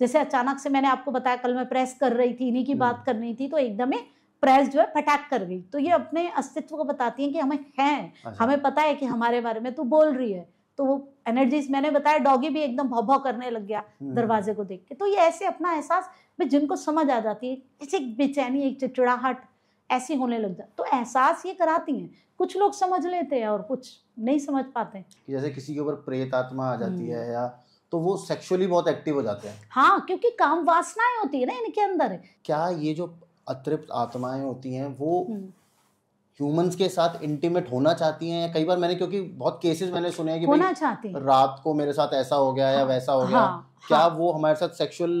जैसे अचानक से मैंने आपको बताया कल मैं प्रेस कर रही थी इन्हीं की बात हम्म। करनी थी तो एकदम ही प्रेस जो है फटाक कर गई तो ये अपने अस्तित्व को बताती है कि हमें हैं अच्छा। हमें पता है कि हमारे बारे में तू बोल रही है तो वो एनर्जीज मैंने बताया डॉगी भी एकदम भाव भाव करने लग गया हम्म। दरवाजे को देख के तो ये ऐसे अपना एहसास जिनको समझ आ जाती है जैसे एक बेचैनी एक चिड़चिड़ाहट ऐसे होने लग जाए तो एहसास ये कराती हैं कुछ लोग समझ लेते हैं और कुछ नहीं समझ पाते जैसे किसी के ऊपर प्रेत आत्मा आ जाती है हम्म। या तो वो सेक्सुअली बहुत एक्टिव हो जाते हैं हाँ क्योंकि काम वासनाएं होती है ना इनके अंदर क्या ये जो अतृप्त आत्माएं होती हैं वो ह्यूमंस के साथ इंटीमेट होना चाहती हैं कई बार मैंने क्योंकि बहुत केसेस मैंने सुने हैं कि होना चाहती है। रात को मेरे साथ ऐसा हो गया या हाँ, वैसा हो गया हाँ, क्या हाँ। वो हमारे साथ सेक्सुअल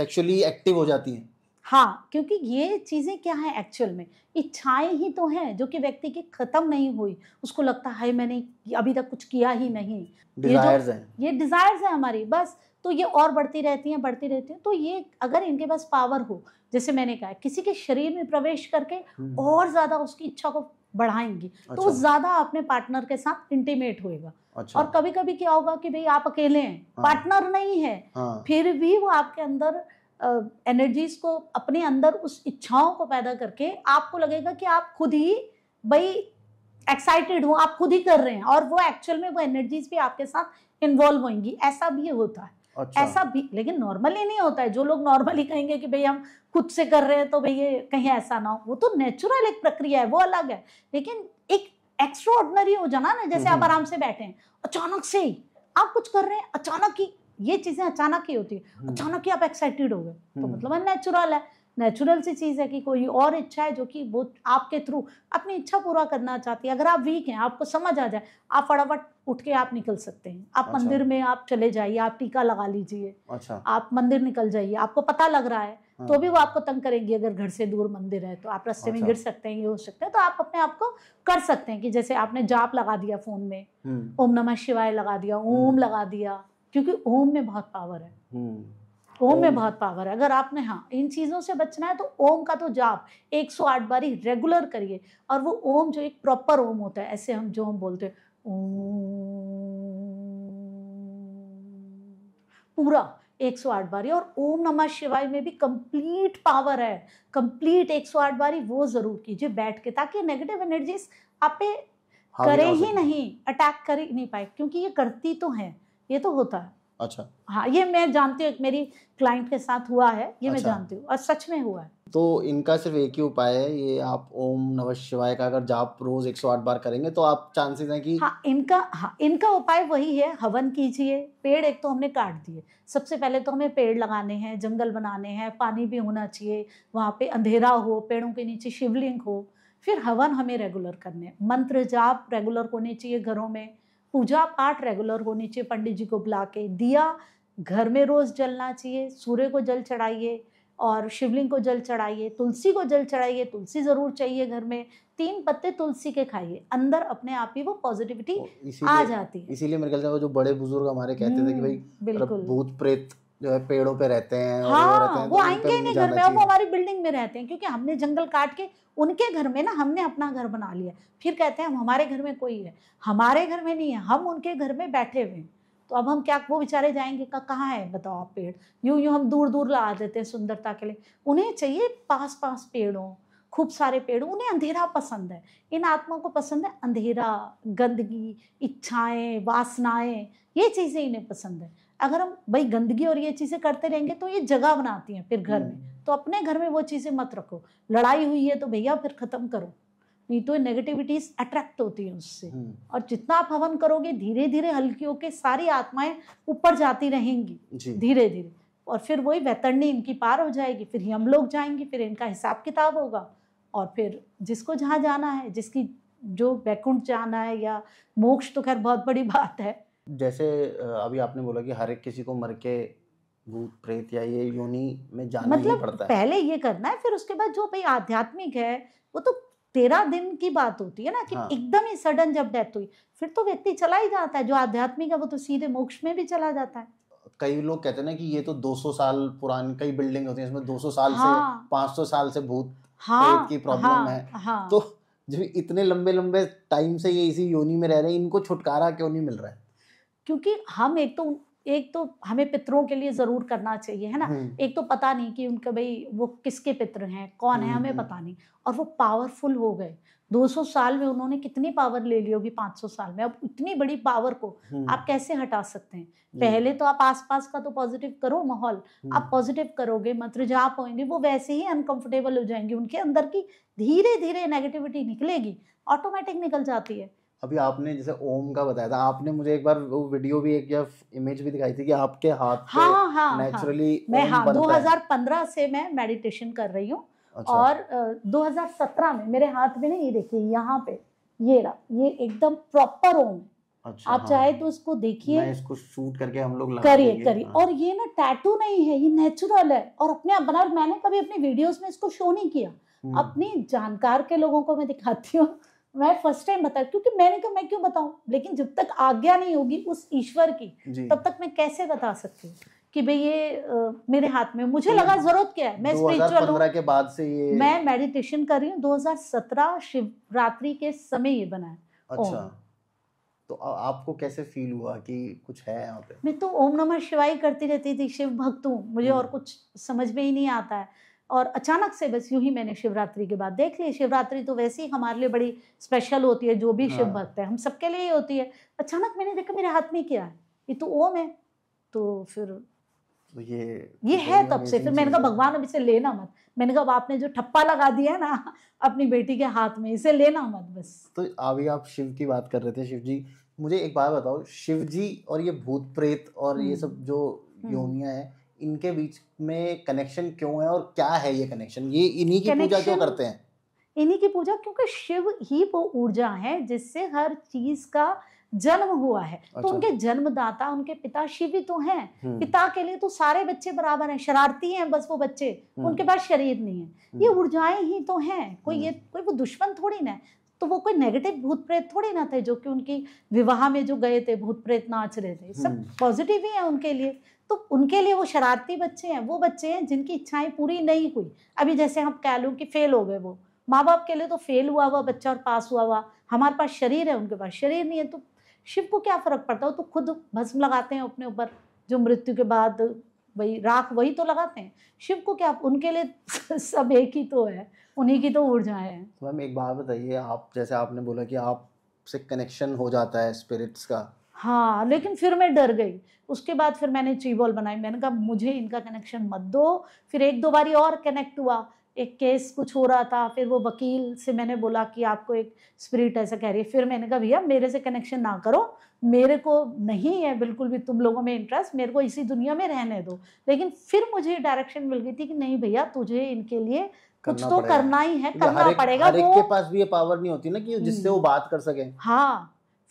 सेक्सुअली एक्टिव हो जाती हैं हाँ क्योंकि ये चीज़ें क्या है एक्चुअल में इच्छाएं ही तो हैं जो कि व्यक्ति की ख़त्म नहीं हुई उसको लगता है मैंने अभी तक कुछ किया ही नहीं डिजायर्स हैं ये डिज़ायर्स हैं हमारी बस तो ये और बढ़ती रहती हैं बढ़ती रहती हैं तो ये अगर इनके पास पावर हो जैसे मैंने कहा किसी के शरीर में प्रवेश करके हम्म। और ज़्यादा उसकी इच्छा को बढ़ाएंगी तो अच्छा। तो ज़्यादा अपने पार्टनर के साथ इंटीमेट होएगा अच्छा। और कभी कभी क्या होगा कि भाई आप अकेले हैं हाँ। पार्टनर नहीं है हाँ। फिर भी वो आपके अंदर एनर्जीज को अपने अंदर उस इच्छाओं को पैदा करके आपको लगेगा कि आप खुद ही भाई एक्साइटेड हो आप खुद ही कर रहे हैं और वो एक्चुअल में वो एनर्जीज भी आपके साथ इन्वॉल्व होंगी ऐसा भी होता है अच्छा। ऐसा भी लेकिन नॉर्मली नहीं होता है जो लोग नॉर्मली कहेंगे कि भाई हम खुद से कर रहे हैं तो भाई ये कहीं ऐसा ना हो वो तो नेचुरल एक प्रक्रिया है वो अलग है लेकिन एक एक्स्ट्रा ऑर्डनरी हो जाना ना जैसे हम्म, आप हम्म। आराम से बैठे हैं अचानक से ही आप कुछ कर रहे हैं अचानक ही ये चीज़ें अचानक ही होती है हम्म। अचानक ही आप एक्साइटेड हो गए तो हम्म। मतलब नेचुरल है नेचुरल सी चीज़ है कि कोई और इच्छा है जो कि वो आपके थ्रू अपनी इच्छा पूरा करना चाहती है अगर आप वीक हैं आपको समझ आ जाए आप फटाफट उठ के आप निकल सकते हैं आप अच्छा। मंदिर में आप चले जाइए आप टीका लगा लीजिए अच्छा। आप मंदिर निकल जाइए आपको पता लग रहा है हाँ। तो भी वो आपको तंग करेंगी अगर घर से दूर मंदिर है तो आप रास्ते अच्छा। में गिर सकते हैं ये हो सकता है तो आप अपने आप को कर सकते हैं कि जैसे आपने जाप लगा दिया फोन में हम्म। ओम नमः शिवाय लगा दिया ओम लगा दिया क्योंकि ओम में बहुत पावर है हम्म। ओम, में बहुत पावर है अगर आपने हाँ इन चीज़ों से बचना है तो ओम का तो जाप 108 बारी रेगुलर करिए और वो ओम जो एक प्रॉपर ओम होता है ऐसे हम जो हम बोलते हैं पूरा 108 बारी और ओम नमः शिवाय में भी कंप्लीट पावर है कंप्लीट 108 बारी वो जरूर कीजिए बैठ के ताकि नेगेटिव एनर्जीज आप करे ही नहीं अटैक कर ही नहीं पाए क्योंकि ये करती तो है ये तो होता है अच्छा हाँ ये मैं जानती हूँ मेरी क्लाइंट के साथ हुआ है ये अच्छा। मैं जानती हूँ और सच में हुआ है तो इनका सिर्फ एक ही उपाय है ये आप ओम नमः शिवाय का अगर जाप रोज 108 बार करेंगे तो आप चांसेस हैं कि हाँ इनका हाँ इनका उपाय वही है हवन कीजिए पेड़ एक तो हमने काट दिए सबसे पहले तो हमें पेड़ लगाने हैं जंगल बनाने हैं पानी भी होना चाहिए वहाँ पे अंधेरा हो पेड़ों के नीचे शिवलिंग हो फिर हवन हमें रेगुलर करने मंत्र जाप रेगुलर होने चाहिए घरों में पूजा पाठ रेगुलर होनी चाहिए पंडित जी को बुला के दिया घर में रोज़ जलना चाहिए सूर्य को जल चढ़ाइए और शिवलिंग को जल चढ़ाइए तुलसी को जल चढ़ाइए तुलसी ज़रूर चाहिए घर में तीन पत्ते तुलसी के खाइए अंदर अपने आप ही वो पॉजिटिविटी आ जाती है इसीलिए मेरे ख्याल जो बड़े बुजुर्ग हमारे कहते थे कि हम्म, भाई भूत प्रेत जो है पेड़ों पे रहते हैं हाँ, और वो, हाँ, रहते हैं वो तो आएंगे नहीं घर में वो हमारी बिल्डिंग में रहते हैं क्योंकि हमने जंगल काट के उनके घर में ना हमने अपना घर बना लिया फिर कहते हैं हम हमारे घर में कोई है हमारे घर में नहीं है हम उनके घर में बैठे हुए हैं तो अब हम क्या वो बेचारे जाएंगे का कहाँ है बताओ आप पेड़ यूं यूं हम दूर दूर ला देते हैं सुंदरता के लिए उन्हें चाहिए पास पास पेड़ों खूब सारे पेड़ उन्हें अंधेरा पसंद है इन आत्माओं को पसंद है अंधेरा गंदगी इच्छाएं वासनाएं ये चीज़ें इन्हें पसंद है अगर हम भाई गंदगी और ये चीज़ें करते रहेंगे तो ये जगह बनाती हैं फिर घर में हम्म। तो अपने घर में वो चीज़ें मत रखो लड़ाई हुई है तो भैया फिर ख़त्म करो नहीं तो नेगेटिविटीज अट्रैक्ट होती है उससे हम्म। और जितना आप हवन करोगे धीरे धीरे हल्की होके सारी आत्माएं ऊपर जाती रहेंगी धीरे धीरे और फिर वही वैतरणी इनकी पार हो जाएगी फिर हम लोग जाएंगे फिर इनका हिसाब किताब होगा और फिर जिसको जहाँ जाना है जिसकी जो वैकुंठ जाना है या मोक्ष तो खैर बहुत बड़ी बात है जैसे अभी आपने बोला कि हर एक किसी को मर के भूत प्रेत या ये योनि में जाना मतलब ही पड़ता है पहले ये करना है फिर उसके बाद जो भाई आध्यात्मिक है वो तो तेरह दिन की बात होती है ना कि हाँ। एकदम ही सडन जब डेथ हुई फिर तो व्यक्ति चला ही जाता है जो आध्यात्मिक है वो तो सीधे मोक्ष में भी चला जाता है कई लोग कहते हैं ना कि ये तो 200 साल पुरानी कई बिल्डिंग होती है इसमें 200 साल हाँ, से 500 साल से भूत हाँ, की प्रॉब्लम हाँ, है हाँ, तो जो इतने लंबे लंबे टाइम से ये इसी योनि में रह रहे हैं इनको छुटकारा क्यों नहीं मिल रहा है क्योंकि हम एक तो एक तो हमें पितरों के लिए जरूर करना चाहिए है ना हम्म। एक तो पता नहीं कि उनके भाई वो किसके पितर हैं कौन है हमें हम्म। पता नहीं और वो पावरफुल हो गए 200 साल में उन्होंने कितनी पावर ले ली होगी 500 साल में अब इतनी बड़ी पावर को हम्म। आप कैसे हटा सकते हैं पहले तो आप आसपास का तो पॉजिटिव करो माहौल आप पॉजिटिव करोगे मंत्र जाप होंगे वो वैसे ही अनकंफर्टेबल हो जाएंगे उनके अंदर की धीरे धीरे नेगेटिविटी निकलेगी ऑटोमेटिक निकल जाती है अभी आपने जैसे ओम का बताया था आपने मुझे एक बार वो वीडियो भी एक या इमेज भी दिखाई थी कि आपके हाथ हाँ, हाँ, नेचुरली हाँ, हाँ। मैं हाँ 2015 से मैं मेडिटेशन कर रही हूँ अच्छा। और uh, 2017 में मेरे हाथ में ना ये देखिए यहाँ पे ये रहा ये एकदम प्रॉपर ओम है अच्छा, आप हाँ, चाहे तो उसको देखिए इसको शूट करके हम लोग करिए करिए हाँ। और ये ना टैटू नहीं है ये नेचुरल है और अपने आप बना मैंने कभी अपने वीडियोस में इसको शो नहीं किया हम्म। अपनी जानकार के लोगों को मैं दिखाती हूँ मैं फर्स्ट टाइम बता क्योंकि मैंने कहा मैं क्यों बताऊं लेकिन जब तक आज्ञा नहीं होगी उस ईश्वर की तब तक मैं कैसे बता सकती हूँ कि भाई ये आ, मेरे हाथ में मुझे लगा जरूरत क्या है मैं स्पिरिचुअल के बाद से ये मैं मेडिटेशन कर रही हूँ 2017 शिवरात्रि के समय ये बनाया अच्छा तो आपको कैसे फील हुआ कि कुछ है यहाँ पे मैं तो ओम नमः शिवाय करती रहती थी शिव भक्त हूँ मुझे हम्म। और कुछ समझ में ही नहीं आता है और अचानक से बस यूं ही मैंने शिवरात्रि के बाद देख ली शिवरात्रि तो वैसे ही हमारे लिए बड़ी स्पेशल होती है जो भी हाँ। शिव भक्त है हम सबके लिए ही होती है अचानक मैंने देखा मेरे हाथ में क्या है ये तो ओम है तो फिर तो ये ये तो है तब से फिर मैंने कहा भगवान अब इसे लेना मत मैंने कहा आपने जो ठप्पा लगा दिया है ना अपनी बेटी के हाथ में इसे लेना मत बस तो अभी आप शिव की बात कर रहे थे शिव जी मुझे एक बात बताओ शिव जी और ये भूत प्रेत और ये हम्म। सब जो हम्म। योनिया है इनके बीच में कनेक्शन क्यों है और क्या है ये कनेक्शन ये इन्हीं की पूजा क्यों करते हैं इन्हीं की पूजा क्योंकि शिव ही वो ऊर्जा है जिससे हर चीज का जन्म हुआ है तो अच्छा। तो उनके जन्मदाता उनके पिता शिव ही तो हैं हम्म। पिता के लिए तो सारे बच्चे बराबर हैं शरारती हैं बस वो बच्चे हम्म। उनके पास शरीर नहीं है ये हम्म। ऊर्जाएं ही तो हैं कोई ये कोई वो दुश्मन थोड़ी ना तो वो कोई नेगेटिव भूत प्रेत थोड़ी ना थे जो कि उनकी विवाह में जो गए थे भूत प्रेत नाच रहे थे सब पॉजिटिव ही है उनके लिए तो उनके लिए वो शरारती बच्चे हैं वो बच्चे हैं जिनकी इच्छाएं पूरी नहीं हुई अभी जैसे हम कह लूँ कि फेल हो गए वो माँ बाप के लिए तो फेल हुआ हुआ बच्चा और पास हुआ हुआ हमारे पास शरीर है उनके पास शरीर नहीं है तो शिव को क्या फ़र्क पड़ता वो तो खुद भस्म लगाते हैं अपने ऊपर जो मृत्यु के बाद वही राख वही तो लगाते हैं शिव को क्या उनके लिए सब एक ही तो है उन्हीं की तो ऊर्जाएं हैं तो मैम एक बात बताइए आप जैसे आपने बोला कि आप से कनेक्शन हो जाता है स्पिरिट्स का हाँ लेकिन फिर मैं डर गई उसके बाद फिर मैंने चीबॉल बनाई मैंने कहा मुझे इनका कनेक्शन मत दो फिर एक दो बारी और कनेक्ट हुआ एक केस कुछ हो रहा था फिर वो वकील से मैंने बोला कि आपको एक स्पिरिट ऐसा कह रही है फिर मैंने कहा भैया मेरे से कनेक्शन ना करो मेरे को नहीं है बिल्कुल भी तुम लोगों में इंटरेस्ट मेरे को इसी दुनिया में रहने दो लेकिन फिर मुझे डायरेक्शन मिल गई थी कि नहीं भैया तुझे इनके लिए कुछ तो करना ही है करना पड़ेगा के पास भी ये पावर नहीं होती ना कि जिससे वो हम्म। बात कर सके हाँ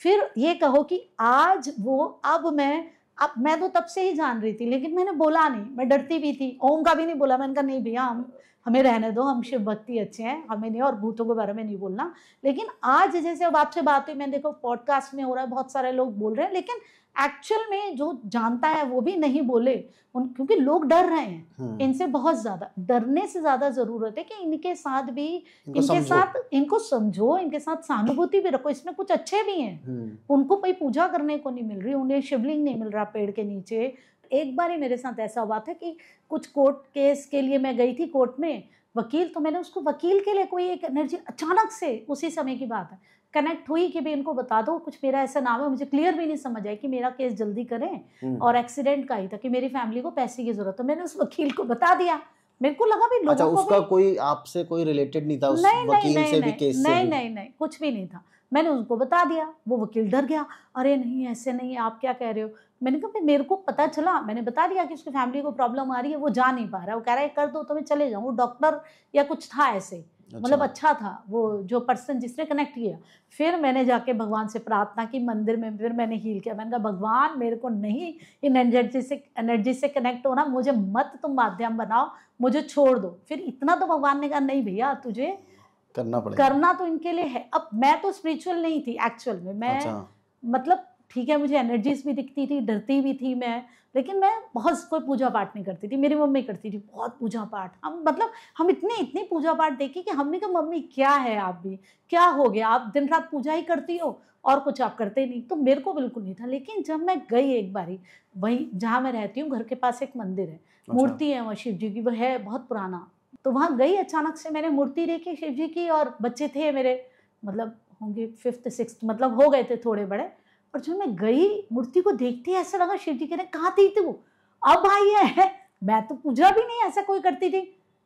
फिर ये कहो कि आज वो अब मैं अब मैं तो तब से ही जान रही थी लेकिन मैंने बोला नहीं मैं डरती भी थी ओम का भी नहीं बोला मैंने कहा नहीं भैया हम हमें रहने दो हम शिव भक्ति अच्छे हैं हमें नहीं और भूतों के बारे में नहीं बोलना लेकिन आज जैसे अब आपसे बात हुई मैंने देखो पॉडकास्ट में हो रहा है बहुत सारे लोग बोल रहे हैं लेकिन एक्चुअल में जो जानता है वो भी नहीं बोले उन क्योंकि लोग डर रहे हैं हम्म। इनसे बहुत ज्यादा डरने से ज्यादा जरूरत है कि इनके साथ भी इनके साथ इनको समझो इनके साथ सहानुभूति भी रखो इसमें कुछ अच्छे भी हैं हम्म। उनको कोई पूजा करने को नहीं मिल रही उन्हें शिवलिंग नहीं मिल रहा पेड़ के नीचे एक बार ही मेरे साथ ऐसा हुआ था कि कुछ कोर्ट केस के लिए मैं गई थी कोर्ट में वकील तो मैंने उसको वकील के लिए कोई एक एनर्जी अचानक से उसी समय की बात है कनेक्ट हुई कि भी इनको बता दो कुछ मेरा ऐसा नाम है मुझे क्लियर भी नहीं समझ आया कि मेरा केस जल्दी करें हम्म। और एक्सीडेंट का ही था कि मेरी फैमिली को पैसे की जरूरत है मैंने उस वकील को बता दिया मेरे को लगा भी अच्छा, लोगों अच्छा, को भी... कोई आपसे कोई रिलेटेड नहीं था उस नहीं, वकील नहीं, से नहीं, भी केस नहीं, से नहीं, नहीं नहीं कुछ भी नहीं था मैंने उनको बता दिया वो वकील डर गया अरे नहीं ऐसे नहीं आप क्या कह रहे हो मैंने कहा मेरे को पता चला मैंने बता दिया कि उसकी फैमिली को प्रॉब्लम आ रही है वो जा नहीं पा रहा है वो कह रहा है कर दो तो मैं चले जाऊँ डॉक्टर या कुछ था ऐसे मतलब अच्छा। मतलब अच्छा था वो जो पर्सन जिसने कनेक्ट किया फिर मैंने जाके भगवान से प्रार्थना की मंदिर में फिर मैंने हील किया मैंने कहा भगवान मेरे को नहीं इन एनर्जी से एनर्जी से कनेक्ट होना मुझे मत तुम माध्यम बनाओ मुझे छोड़ दो फिर इतना तो भगवान ने कहा नहीं भैया तुझे करना पड़ेगा करना तो इनके लिए है अब मैं तो स्पिरिचुअल नहीं थी एक्चुअल में मैं अच्छा। मतलब ठीक है मुझे एनर्जीज भी दिखती थी डरती भी थी मैं लेकिन मैं बहुत कोई पूजा पाठ नहीं करती थी मेरी मम्मी करती थी बहुत पूजा पाठ हम मतलब हम इतने इतने पूजा पाठ देखे कि हमने कहा मम्मी क्या है आप भी क्या हो गया आप दिन रात पूजा ही करती हो और कुछ आप करते नहीं तो मेरे को बिल्कुल नहीं था लेकिन जब मैं गई एक बारी वहीं जहाँ मैं रहती हूँ घर के पास एक मंदिर है अच्छा। मूर्ति है वहाँ शिव जी की वो है बहुत पुराना तो वहाँ गई अचानक से मैंने मूर्ति देखी शिव जी की और बच्चे थे मेरे मतलब होंगे फिफ्थ सिक्स मतलब हो गए थे थोड़े बड़े और जब मैं गई मूर्ति को देखती ऐसा लगा शिव जी कह रहे कहाँ थी तू अब आई है मैं तो पूजा भी नहीं ऐसा कोई करती थी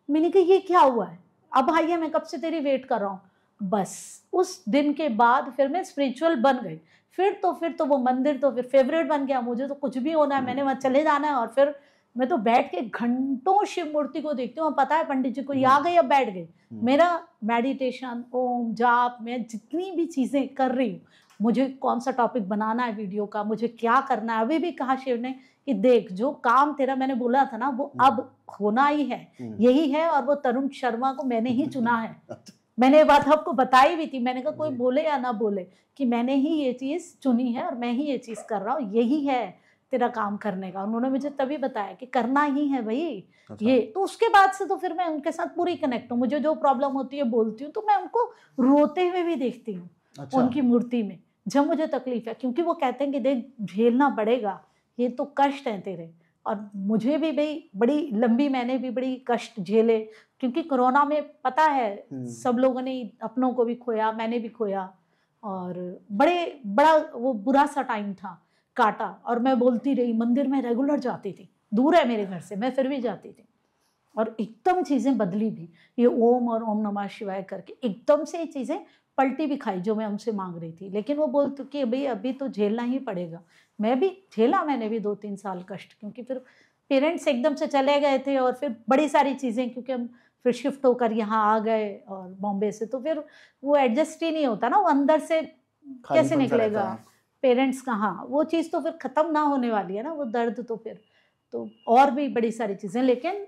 मैंने कहा ये क्या हुआ है अब आई है मैं कब से तेरी वेट कर रहा हूँ बस उस दिन के बाद फिर मैं स्पिरिचुअल बन गई फिर तो फिर तो वो मंदिर तो फिर फेवरेट बन गया मुझे तो कुछ भी होना है हम्म। मैंने वहाँ चले जाना है और फिर मैं तो बैठ के घंटों शिव मूर्ति को देखती हूँ पता है पंडित जी को ये हम्म। आ गई अब बैठ गई हम्म। मेरा मेडिटेशन ओम जाप मैं जितनी भी चीज़ें कर रही हूँ मुझे कौन सा टॉपिक बनाना है वीडियो का मुझे क्या करना है अभी भी कहा शिव ने कि देख जो काम तेरा मैंने बोला था ना वो हम्म। अब होना ही है हम्म। यही है और वो तरुण शर्मा को मैंने ही चुना है अच्छा। मैंने ये बात आपको बताई भी थी मैंने कहा कोई बोले या ना बोले कि मैंने ही ये चीज़ चुनी है और मैं ही ये चीज़ कर रहा हूँ यही है तेरा काम करने का उन्होंने मुझे तभी बताया कि करना ही है भाई अच्छा। ये तो उसके बाद से तो फिर मैं उनके साथ पूरी कनेक्ट हूँ मुझे जो प्रॉब्लम होती है बोलती हूँ तो मैं उनको रोते हुए भी देखती हूँ अच्छा। उनकी मूर्ति में जब मुझे तकलीफ है क्योंकि वो कहते हैं कि देख झेलना पड़ेगा ये तो कष्ट हैं तेरे और मुझे भी भाई बड़ी लंबी मैंने भी बड़ी कष्ट झेले क्योंकि कोरोना में पता है हम्म। सब लोगों ने अपनों को भी खोया मैंने भी खोया और बड़े बड़ा वो बुरा सा टाइम था काटा और मैं बोलती रही मंदिर में रेगुलर जाती थी दूर है मेरे घर से मैं फिर भी जाती थी और एकदम चीज़ें बदली भी ये ओम और ओम नमः शिवाय करके एकदम से ये चीज़ें पलटी भी खाई जो मैं उनसे मांग रही थी लेकिन वो बोल कि भाई अभी तो झेलना ही पड़ेगा मैं भी झेला मैंने भी दो तीन साल कष्ट क्योंकि फिर पेरेंट्स एकदम से चले गए थे और फिर बड़ी सारी चीज़ें क्योंकि हम फिर शिफ्ट होकर यहाँ आ गए और बॉम्बे से तो फिर वो एडजस्ट ही नहीं होता ना वो अंदर से कैसे निकलेगा पेरेंट्स कहाँ वो चीज़ तो फिर ख़त्म ना होने वाली है ना वो दर्द तो फिर तो और भी बड़ी सारी चीज़ें लेकिन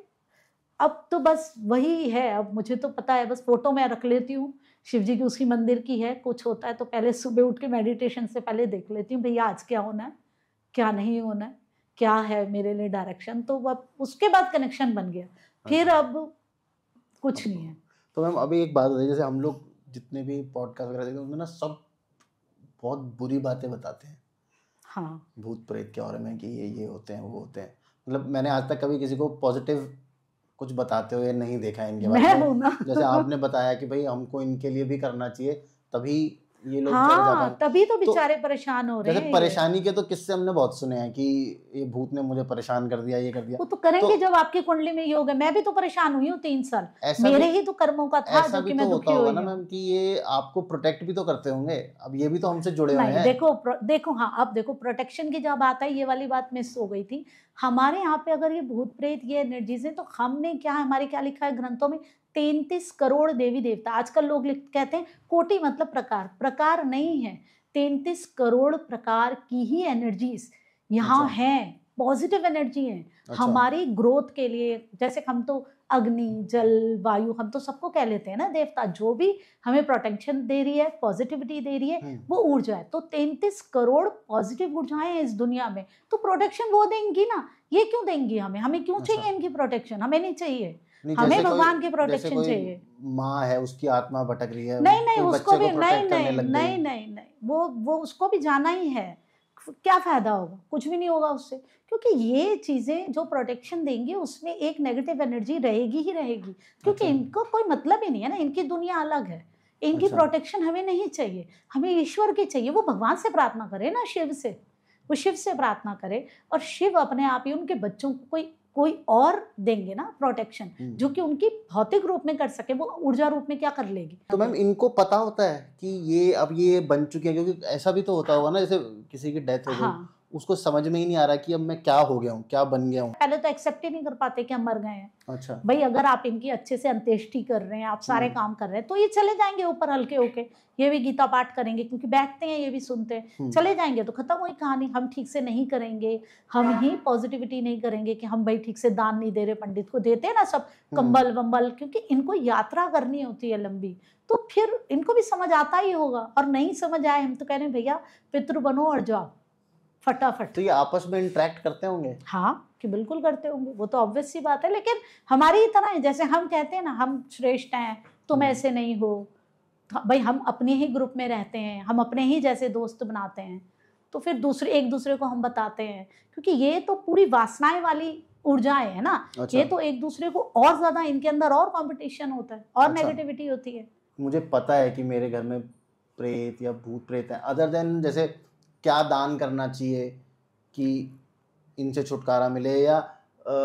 अब तो बस वही है अब मुझे तो पता है बस फोटो मैं रख लेती हूँ शिव जी की उसकी मंदिर की है कुछ होता है तो पहले सुबह उठ के मेडिटेशन से पहले देख लेती हूँ भैया आज क्या होना है क्या नहीं होना है क्या है मेरे लिए डायरेक्शन तो अब उसके बाद कनेक्शन बन गया फिर अच्छा। अब कुछ नहीं है तो मैम अभी एक बात बताइए जैसे हम लोग जितने भी पॉडकास्ट वगैरह देखते हैं उनमें ना सब बहुत बुरी बातें बताते हैं हाँ भूत प्रेत के बारे में कि ये ये होते हैं वो होते हैं मतलब मैंने आज तक कभी किसी को पॉजिटिव कुछ बताते हुए नहीं देखा इनके बारे में जैसे आपने बताया कि भाई हमको इनके लिए भी करना चाहिए तभी ये लोग हाँ तभी तो, तो बेचारे तो, परेशान हो रहे हैं परेशानी के तो किससे हमने बहुत सुने हैं कि ये भूत ने मुझे परेशान कर दिया ये कर दिया वो तो करेंगे तो, जब आपके कुंडली में योग है मैं भी तो परेशान हुई हूँ तीन साल मेरे ही तो कर्मों का था जो कि मैं तो दुखी हुई ना मैम कि ये आपको प्रोटेक्ट भी तो करते होंगे अब ये भी तो हमसे जुड़े हुए हैं देखो देखो हाँ अब देखो प्रोटेक्शन की जब आता है ये वाली बात मिस हो गई थी हमारे यहाँ पे अगर ये भूत प्रेत ये एनर्जीज है तो हमने क्या हमारे क्या लिखा है ग्रंथों में तैंतीस करोड़ देवी देवता आजकल लोग कहते हैं कोटि मतलब प्रकार प्रकार नहीं है तैंतीस करोड़ प्रकार की ही एनर्जीज यहाँ अच्छा। हैं पॉजिटिव एनर्जी है अच्छा। हमारी ग्रोथ के लिए जैसे हम तो अग्नि जल वायु हम तो सबको कह लेते हैं ना देवता जो भी हमें प्रोटेक्शन दे रही है पॉजिटिविटी दे रही है हम्म। वो ऊर्जा है तो तैंतीस करोड़ पॉजिटिव ऊर्जाएं हैं इस दुनिया में तो प्रोटेक्शन वो देंगी ना ये क्यों देंगी हमें हमें क्यों अच्छा। चाहिए इनकी प्रोटेक्शन हमें नहीं चाहिए हमें भगवान की प्रोटेक्शन चाहिए माँ है उसकी आत्मा भटक रही है नहीं नहीं उसको भी नहीं नहीं नहीं नहीं वो वो उसको भी जाना ही है क्या फ़ायदा होगा कुछ भी नहीं होगा उससे क्योंकि ये चीज़ें जो प्रोटेक्शन देंगी उसमें एक नेगेटिव एनर्जी रहेगी ही रहेगी क्योंकि अच्छा। इनको कोई मतलब ही नहीं है ना इनकी दुनिया अलग है इनकी अच्छा। प्रोटेक्शन हमें नहीं चाहिए हमें ईश्वर की चाहिए वो भगवान से प्रार्थना करे ना शिव से वो शिव से प्रार्थना करे और शिव अपने आप ही उनके बच्चों को कोई कोई और देंगे ना प्रोटेक्शन हम्म। जो कि उनकी भौतिक रूप में कर सके वो ऊर्जा रूप में क्या कर लेगी तो मैम इनको पता होता है कि ये अब ये बन चुकी है क्योंकि ऐसा भी तो होता होगा ना जैसे किसी की डेथ हो गई हाँ, उसको समझ में ही नहीं आ रहा कि अब मैं क्या हो गया हूँ क्या बन गया हूँ पहले तो एक्सेप्ट ही नहीं कर पाते कि हम मर गए हैं अच्छा भाई अगर आप इनकी अच्छे से अंत्येष्टि कर रहे हैं आप सारे हम्म। काम कर रहे हैं तो ये चले जाएंगे ऊपर हल्के होके ये भी गीता पाठ करेंगे क्योंकि बैठते हैं ये भी सुनते हैं हम्म। चले जाएंगे तो खत्म हुई कहानी हम ठीक से नहीं करेंगे हम ही पॉजिटिविटी नहीं करेंगे कि हम भाई ठीक से दान नहीं दे रहे पंडित को देते हैं ना सब हम्म। कंबल वंबल क्योंकि इनको यात्रा करनी होती है लंबी तो फिर इनको भी समझ आता ही होगा और नहीं समझ आए हम तो कह रहे हैं भैया पितृ बनो और जाओ फटाफट तो ये आपस में इंटरेक्ट करते होंगे हाँ कि बिल्कुल करते होंगे वो तो ऑब्वियस सी बात है लेकिन हमारी ही तरह है जैसे हम कहते हैं ना हम श्रेष्ठ हैं तुम हम्म। ऐसे नहीं हो तो भाई हम अपने ही ग्रुप में रहते हैं हम अपने ही जैसे दोस्त बनाते हैं तो फिर दूसरे एक दूसरे को हम बताते हैं क्योंकि ये तो पूरी वासनाएं वाली ऊर्जाएं है ना अच्छा। ये तो एक दूसरे को और ज्यादा इनके अंदर और कंपटीशन होता है और अच्छा। नेगेटिविटी होती है मुझे पता है कि मेरे घर में प्रेत या भूत प्रेत है अदर देन जैसे क्या दान करना चाहिए कि इनसे छुटकारा मिले या आ,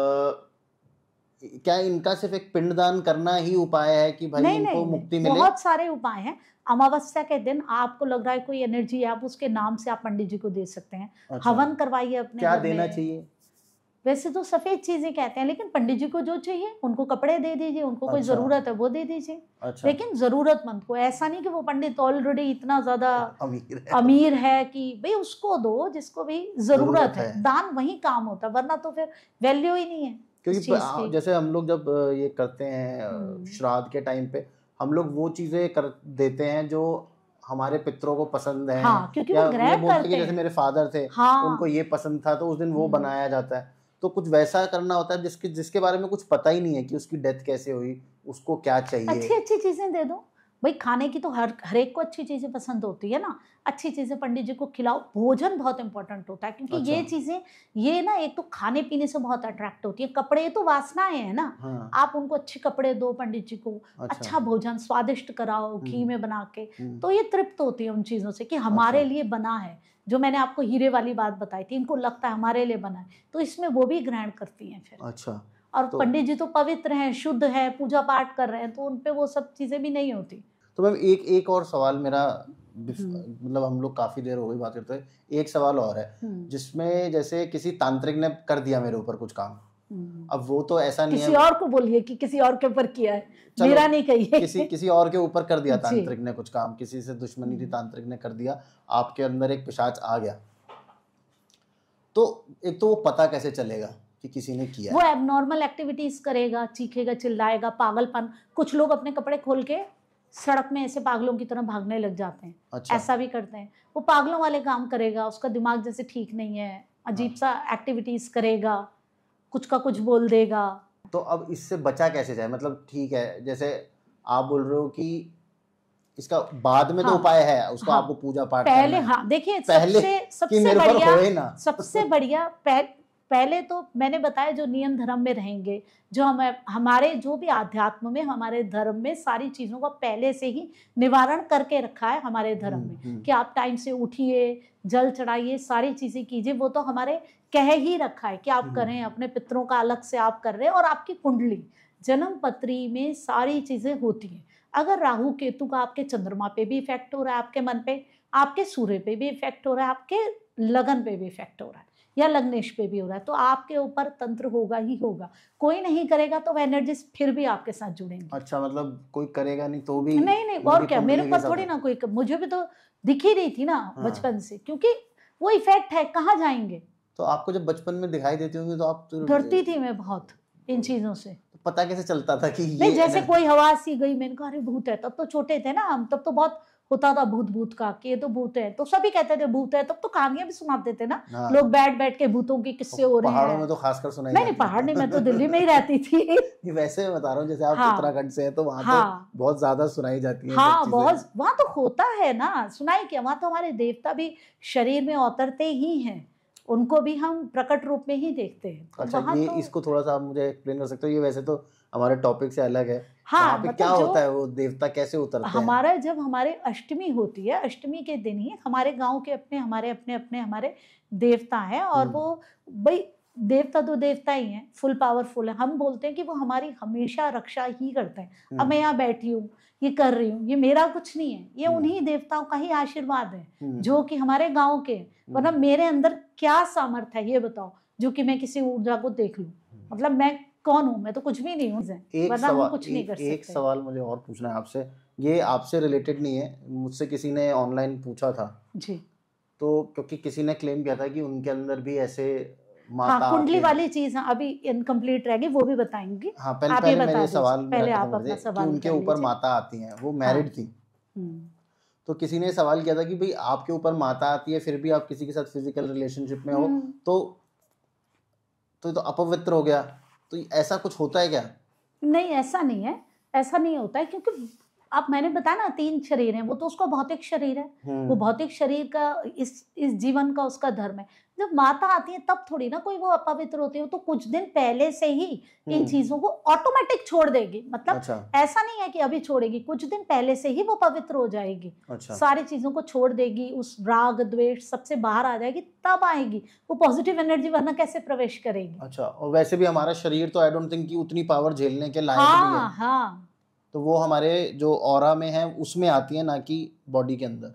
क्या इनका सिर्फ एक पिंडदान करना ही उपाय है कि भाई नहीं, इनको नहीं, मुक्ति मिले बहुत सारे उपाय हैं अमावस्या के दिन आपको लग रहा है कोई एनर्जी है आप उसके नाम से आप पंडित जी को दे सकते हैं अच्छा, हवन करवाइए अपने क्या देना चाहिए वैसे तो सफ़ेद चीज़ें कहते हैं लेकिन पंडित जी को जो चाहिए उनको कपड़े दे दीजिए उनको अच्छा। कोई ज़रूरत है वो दे दीजिए अच्छा। लेकिन ज़रूरतमंद को ऐसा नहीं कि वो पंडित ऑलरेडी इतना ज़्यादा अमीर है अमीर है कि भाई उसको दो जिसको भी ज़रूरत है।, है दान वही काम होता वरना तो फिर वैल्यू ही नहीं है क्योंकि जैसे हम लोग जब ये करते हैं हम्म। श्राद्ध के टाइम पे हम लोग वो चीज़ें कर देते हैं जो हमारे पितरों को पसंद है हाँ, क्योंकि वो करते हैं जैसे मेरे फादर थे हाँ, उनको ये पसंद था तो उस दिन वो हम्म। बनाया जाता है तो कुछ वैसा करना होता है जिसके जिसके बारे में कुछ पता ही नहीं है कि उसकी डेथ कैसे हुई उसको क्या चाहिए अच्छी अच्छी चीज़ें दे दो भाई खाने की तो हर हर एक को अच्छी चीज़ें पसंद होती है ना अच्छी चीज़ें पंडित जी को खिलाओ भोजन बहुत इंपॉर्टेंट होता है क्योंकि अच्छा। ये चीज़ें ये ना एक तो खाने पीने से बहुत अट्रैक्ट होती है कपड़े तो वासनाएं है ना हाँ। आप उनको अच्छे कपड़े दो पंडित जी को अच्छा, अच्छा भोजन स्वादिष्ट कराओ घी हम्म। में बना के हम्म। तो ये तृप्त होती है उन चीज़ों से कि हमारे अच्छा। लिए बना है जो मैंने आपको हीरे वाली बात बताई थी इनको लगता है हमारे लिए बना है तो इसमें वो भी ग्रहण करती हैं फिर अच्छा और तो, पंडित जी तो पवित्र हैं शुद्ध हैं पूजा पाठ कर रहे हैं तो उनपे वो सब चीज़ें भी नहीं होती तो मैम एक एक और सवाल मेरा हम्म। मतलब हम लोग काफ़ी देर हो गई बात करते हैं एक सवाल और है हम्म। जिसमें जैसे किसी तांत्रिक ने कर दिया मेरे ऊपर कुछ काम हम्म। अब वो तो ऐसा नहीं किसी है और को बोलिए कि किसी और के ऊपर किया है मेरा नहीं कही है। किसी किसी और के ऊपर कर दिया तांत्रिक ने कुछ काम किसी से दुश्मनी थी हम्म। तांत्रिक ने कर दिया आपके अंदर एक पिशाच आ गया तो एक तो वो पता कैसे चलेगा कि किसी ने किया वो एबनॉर्मल एक्टिविटीज करेगा चीखेगा चिल्लाएगा पागलपन कुछ लोग अपने कपड़े खोल के सड़क में ऐसे पागलों की तरह भागने लग जाते हैं अच्छा। ऐसा भी करते हैं वो पागलों वाले काम करेगा उसका दिमाग जैसे ठीक नहीं है अजीब हाँ। सा एक्टिविटीज करेगा कुछ का कुछ बोल देगा तो अब इससे बचा कैसे जाए मतलब ठीक है जैसे आप बोल रहे हो कि इसका बाद में तो हाँ, तो उपाय है उसका हाँ, आपको पूजा पाठ पहले हाँ देखिए सबसे सबसे बढ़िया सबसे बढ़िया पहले तो मैंने बताया जो नियम धर्म में रहेंगे जो हम हमारे जो भी आध्यात्म में हमारे धर्म में सारी चीज़ों का पहले से ही निवारण करके रखा है हमारे धर्म हम्म, में हम्म। कि आप टाइम से उठिए जल चढ़ाइए सारी चीज़ें कीजिए वो तो हमारे कह ही रखा है कि आप हम्म, करें अपने पितरों का अलग से आप कर रहे हैं और आपकी कुंडली जन्म पत्री में सारी चीज़ें होती हैं अगर राहु केतु का आपके चंद्रमा पे भी इफेक्ट हो रहा है आपके मन पे आपके सूर्य पे भी इफेक्ट हो रहा है आपके लगन पे भी इफेक्ट हो रहा है या लग्नेश पे भी हो रहा है तो आपके ऊपर तंत्र होगा ही होगा कोई नहीं करेगा तो वह एनर्जी फिर भी आपके साथ जुड़ेंगे अच्छा मतलब कोई करेगा नहीं तो भी नहीं नहीं और क्या मेरे पास थोड़ी ना कोई मुझे भी तो दिख ही रही थी ना हाँ। बचपन से क्योंकि वो इफेक्ट है कहाँ जाएंगे तो आपको जब बचपन में दिखाई देती होंगी तो आप डरती थी मैं बहुत इन चीजों से तो पता कैसे चलता था कि नहीं जैसे कोई हवा सी गई मैंने कहा अरे भूत है तब तो छोटे थे ना हम तब तो बहुत होता था भूत भूत का कि ये तो भूत है तो सभी कहते थे भूत है तब तो, कहानियां भी सुनाते थे ना हाँ। लोग बैठ बैठ के भूतों के किस्से हो रहे हैं में तो खासकर सुनाई नहीं पहाड़ नहीं मैं तो दिल्ली में ही रहती थी वैसे बता रहा हूँ जैसे आप हाँ। उत्तराखंड से है तो वहाँ तो हाँ। बहुत ज्यादा सुनाई जाती है हाँ बहुत वहाँ तो होता है ना सुनाई क्या वहाँ तो हमारे देवता भी शरीर में उतरते ही है उनको भी हम प्रकट रूप में ही देखते हैं तो अच्छा ये तो... इसको थोड़ा सा मुझे एक्सप्लेन कर सकते हो ये वैसे तो हमारे टॉपिक से अलग है हाँ मतलब क्या होता है वो देवता कैसे उतरते हमारा हैं? जब हमारे अष्टमी होती है अष्टमी के दिन ही हमारे गांव के अपने हमारे अपने अपने हमारे देवता हैं और हम्म। वो भाई देवता तो देवता ही हैं फुल पावरफुल है हम बोलते हैं कि वो हमारी हमेशा रक्षा ही करते हैं अब मैं हम्म। यहाँ बैठी हूँ ये कर रही हूँ ये मेरा कुछ नहीं है ये हम्म। उन्हीं देवताओं का ही आशीर्वाद है जो कि हमारे गाँव के वरना मेरे अंदर क्या सामर्थ्य है ये बताओ जो कि मैं किसी ऊर्जा को देख लू मतलब मैं कौन हूँ मैं तो कुछ भी नहीं हूँ वरना हम नहीं कर सकते एक सवाल मुझे और पूछना है आपसे ये आपसे रिलेटेड नहीं है मुझसे किसी ने ऑनलाइन पूछा था जी तो क्योंकि किसी ने क्लेम किया था कि उनके अंदर भी ऐसे माता हाँ कुंडली वाली चीज हाँ अभी इनकम्प्लीट रहेगी वो भी बताएंगी हाँ, पहले, आप पहले पहले मेरे सवाल पहले आप अपना सवाल उनके ऊपर माता आती है वो हाँ। मैरिड हम्म। थी तो किसी ने सवाल किया था कि भाई आपके ऊपर माता आती है फिर भी आप किसी के साथ फिजिकल रिलेशनशिप में हो हम्म। तो, तो, तो अपवित्र हो गया तो ऐसा कुछ होता है क्या नहीं ऐसा नहीं है ऐसा नहीं होता है क्योंकि अब मैंने बताया ना तीन शरीर है वो तो उसका भौतिक शरीर है हम्म। वो भौतिक शरीर का इस इस जीवन का उसका धर्म है जब माता आती है तब थोड़ी ना कोई वो अपवित्र होती है तो कुछ दिन पहले से ही इन हम्म। चीजों को ऑटोमेटिक छोड़ देगी मतलब अच्छा। ऐसा नहीं है कि अभी छोड़ेगी कुछ दिन पहले से ही वो पवित्र हो जाएगी अच्छा। सारी चीजों को छोड़ देगी उस राग द्वेष सबसे बाहर आ जाएगी तब आएगी वो पॉजिटिव एनर्जी वरना कैसे प्रवेश करेगी अच्छा और वैसे भी हमारा शरीर तो आई डोंट थिंक उतनी पावर झेलने के लायक हाँ हाँ तो वो हमारे जो और में है उसमें आती है ना कि बॉडी के अंदर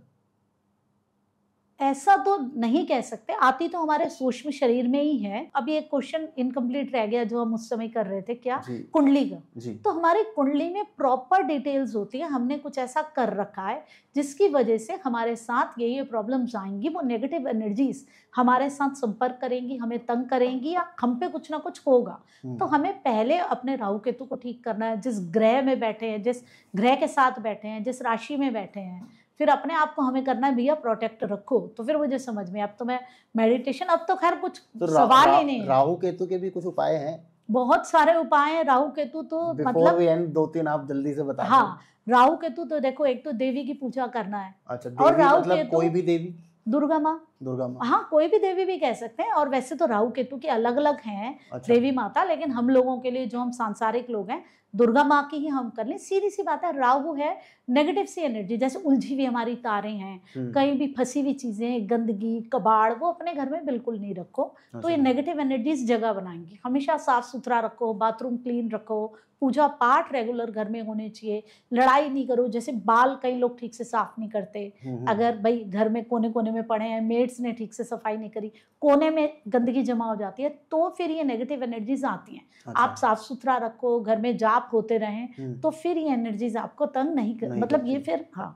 ऐसा तो नहीं कह सकते आती तो हमारे सूक्ष्म शरीर में ही है अब ये क्वेश्चन इनकम्प्लीट रह गया जो हम उस समय कर रहे थे क्या कुंडली का तो हमारी कुंडली में प्रॉपर डिटेल्स होती है हमने कुछ ऐसा कर रखा है जिसकी वजह से हमारे साथ ये ये प्रॉब्लम्स आएंगी वो नेगेटिव एनर्जीज हमारे साथ संपर्क करेंगी हमें तंग करेंगी या हम पे कुछ ना कुछ होगा हम्म। तो हमें पहले अपने राहु केतु को ठीक करना है जिस ग्रह में बैठे हैं जिस ग्रह के साथ बैठे हैं जिस राशि में बैठे हैं फिर अपने आप को हमें करना है भैया प्रोटेक्ट रखो तो फिर मुझे समझ में अब तो मैं मेडिटेशन अब तो खैर कुछ तो सवाल ही नहीं राहु केतु के भी कुछ उपाय हैं बहुत सारे उपाय हैं राहु केतु तो मतलब एंड दो तीन आप जल्दी से बता हाँ राहु केतु तो देखो एक तो देवी की पूजा करना है अच्छा, और राहु मतलब केतु कोई भी देवी दुर्गा माँ दुर्गा माँ हाँ कोई भी देवी भी कह सकते हैं और वैसे तो राहु केतु के अलग अलग हैं अच्छा। देवी माता लेकिन हम लोगों के लिए जो हम सांसारिक लोग हैं दुर्गा माँ की ही हम कर लें सीधी सी बात है राहु है नेगेटिव सी एनर्जी जैसे उलझी हुई हमारी तारे हैं हम्म। कहीं भी फंसी हुई चीज़ें गंदगी कबाड़ वो अपने घर में बिल्कुल नहीं रखो अच्छा। तो ये नेगेटिव एनर्जीज जगह बनाएंगी हमेशा साफ सुथरा रखो बाथरूम क्लीन रखो पूजा पाठ रेगुलर घर में होने चाहिए लड़ाई नहीं करो जैसे बाल कई लोग ठीक से साफ नहीं करते हम्म, हम्म। अगर भाई घर में कोने कोने में पड़े हैं मेड किसने ठीक से सफाई नहीं करी कोने में गंदगी जमा हो जाती है तो फिर ये नेगेटिव एनर्जीज आती हैं अच्छा। आप साफ सुथरा रखो घर में जाप होते रहें हम्म। तो फिर ये एनर्जीज आपको तंग नहीं कर नहीं मतलब ये फिर हाँ